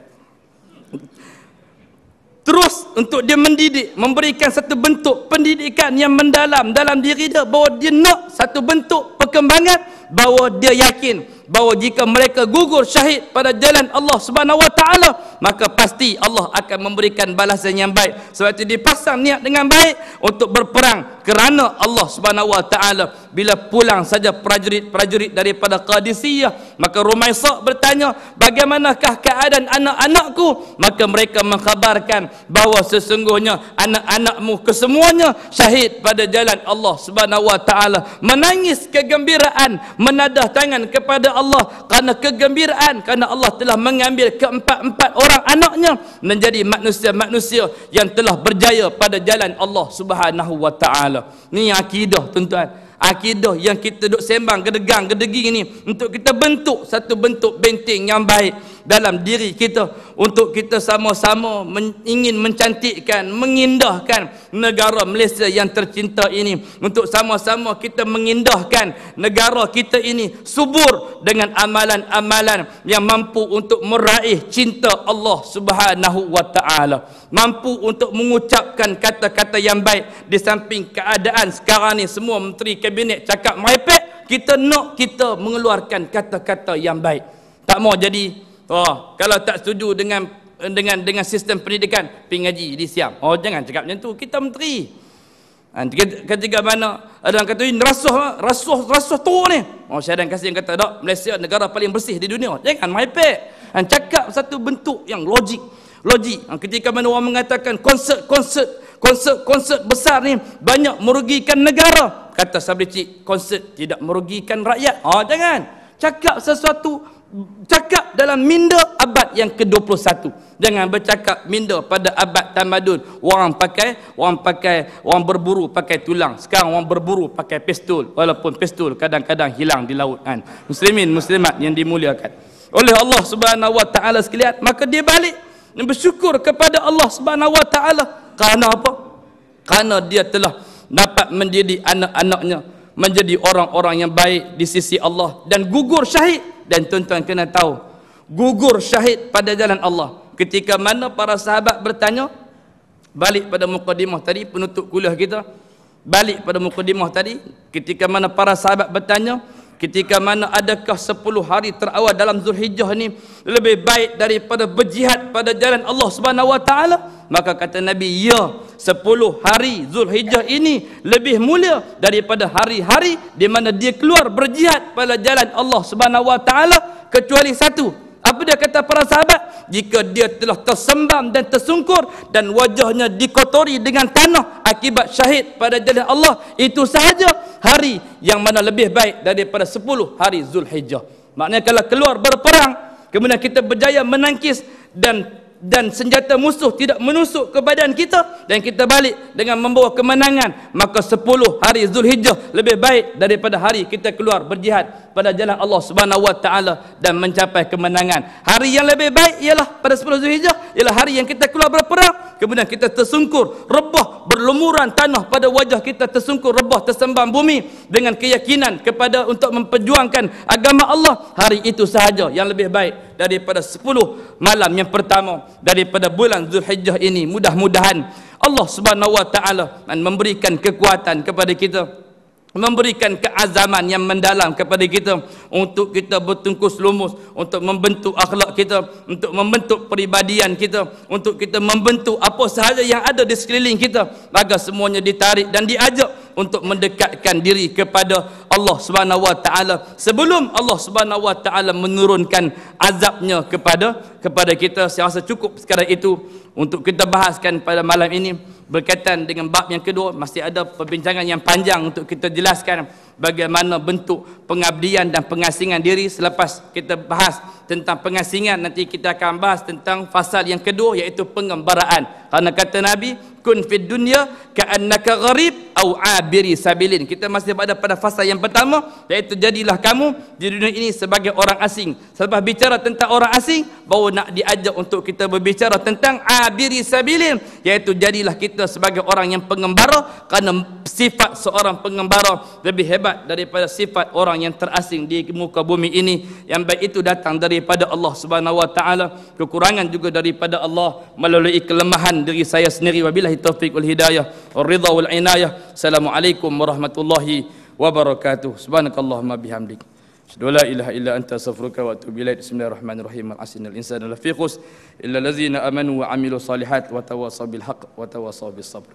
terus untuk dia mendidik memberikan satu bentuk pendidikan yang mendalam dalam diri dia bahawa dia nak satu bentuk perkembangan bahawa dia yakin bahawa jika mereka gugur syahid pada jalan Allah Subhanahu wa taala maka pasti Allah akan memberikan balasan yang baik sebab itu dipasang niat dengan baik untuk berperang kerana Allah Subhanahu wa taala bila pulang saja prajurit-prajurit daripada Qadisiyah maka Rumaisa bertanya bagaimanakah keadaan anak-anakku maka mereka mengkhabarkan bahawa sesungguhnya anak-anakmu kesemuanya syahid pada jalan Allah Subhanahu wa taala menangis kegembiraan menadah tangan kepada Allah kerana kegembiraan kerana Allah telah mengambil keempat-empat orang anaknya menjadi manusia-manusia yang telah berjaya pada jalan Allah Subhanahu wa taala. Ni akidah tuan-tuan. Akidah yang kita duk sembang gedegang gedegi ini untuk kita bentuk satu bentuk benteng yang baik dalam diri kita untuk kita sama-sama men- ingin mencantikkan, mengindahkan negara Malaysia yang tercinta ini untuk sama-sama kita mengindahkan negara kita ini subur dengan amalan-amalan yang mampu untuk meraih cinta Allah Subhanahu wa taala mampu untuk mengucapkan kata-kata yang baik di samping keadaan sekarang ni semua menteri kabinet cakap merepek kita nak kita mengeluarkan kata-kata yang baik tak mau jadi Oh, kalau tak setuju dengan dengan dengan sistem pendidikan pengaji di Siam. Oh jangan cakap macam tu. Kita menteri. Ketika, ha, ketika mana ada orang kata ini rasuah rasuah rasuah tu ni. Oh saya ada yang kasih yang kata dak Malaysia negara paling bersih di dunia. Jangan my pet. Dan ha, cakap satu bentuk yang logik. Logik. Ha, ketika mana orang mengatakan konsert konsert konsert konsert besar ni banyak merugikan negara. Kata Sabri Cik, konsert tidak merugikan rakyat. Oh jangan. Cakap sesuatu cakap dalam minda abad yang ke-21 jangan bercakap minda pada abad tamadun orang pakai orang pakai orang berburu pakai tulang sekarang orang berburu pakai pistol walaupun pistol kadang-kadang hilang di laut kan muslimin muslimat yang dimuliakan oleh Allah Subhanahu wa taala sekalian maka dia balik dan bersyukur kepada Allah Subhanahu wa taala kerana apa kerana dia telah dapat menjadi anak-anaknya menjadi orang-orang yang baik di sisi Allah dan gugur syahid dan tuan-tuan kena tahu gugur syahid pada jalan Allah ketika mana para sahabat bertanya balik pada mukadimah tadi penutup kuliah kita balik pada mukadimah tadi ketika mana para sahabat bertanya ketika mana adakah 10 hari terawal dalam Zulhijjah ni lebih baik daripada berjihad pada jalan Allah Subhanahu wa taala maka kata Nabi ya 10 hari Zulhijjah ini lebih mulia daripada hari-hari di mana dia keluar berjihad pada jalan Allah Subhanahu wa taala kecuali satu apa dia kata para sahabat jika dia telah tersembam dan tersungkur dan wajahnya dikotori dengan tanah akibat syahid pada jalan Allah itu sahaja hari yang mana lebih baik daripada 10 hari Zulhijjah maknanya kalau keluar berperang kemudian kita berjaya menangkis dan dan senjata musuh tidak menusuk ke badan kita dan kita balik dengan membawa kemenangan maka 10 hari Zulhijjah lebih baik daripada hari kita keluar berjihad pada jalan Allah Subhanahu wa taala dan mencapai kemenangan. Hari yang lebih baik ialah pada 10 Zulhijah, ialah hari yang kita keluar berperang, kemudian kita tersungkur, rebah berlumuran tanah pada wajah kita tersungkur, rebah tersembam bumi dengan keyakinan kepada untuk memperjuangkan agama Allah. Hari itu sahaja yang lebih baik daripada 10 malam yang pertama daripada bulan Zulhijah ini. Mudah-mudahan Allah Subhanahu wa taala memberikan kekuatan kepada kita memberikan keazaman yang mendalam kepada kita untuk kita bertungkus lumus untuk membentuk akhlak kita untuk membentuk peribadian kita untuk kita membentuk apa sahaja yang ada di sekeliling kita agar semuanya ditarik dan diajak untuk mendekatkan diri kepada Allah Subhanahu wa taala sebelum Allah Subhanahu wa taala menurunkan azabnya kepada kepada kita saya rasa cukup sekadar itu untuk kita bahaskan pada malam ini berkaitan dengan bab yang kedua masih ada perbincangan yang panjang untuk kita jelaskan bagaimana bentuk pengabdian dan pengasingan diri selepas kita bahas tentang pengasingan nanti kita akan bahas tentang fasal yang kedua iaitu pengembaraan Karena kata Nabi kun fid dunya ka'annaka gharib au abiri sabilin kita masih berada pada fasa yang pertama iaitu jadilah kamu di dunia ini sebagai orang asing selepas bicara tentang orang asing baru nak diajak untuk kita berbicara tentang abiri sabilin iaitu jadilah kita sebagai orang yang pengembara kerana sifat seorang pengembara lebih hebat daripada sifat orang yang terasing di muka bumi ini yang baik itu datang daripada Allah Subhanahu wa taala kekurangan juga daripada Allah melalui kelemahan diri saya sendiri wabillahi taufiq wal hidayah wal ridha wal inayah. Assalamualaikum warahmatullahi wabarakatuh. Subhanakallahumma bihamdik. Asyhadu la ilaha illa anta astaghfiruka wa atubu ilaik. Bismillahirrahmanirrahim. Al-asina al-insana lafi khus illa allazina amanu wa amilu salihat wa tawassaw bil haqq wa tawassaw bis sabr.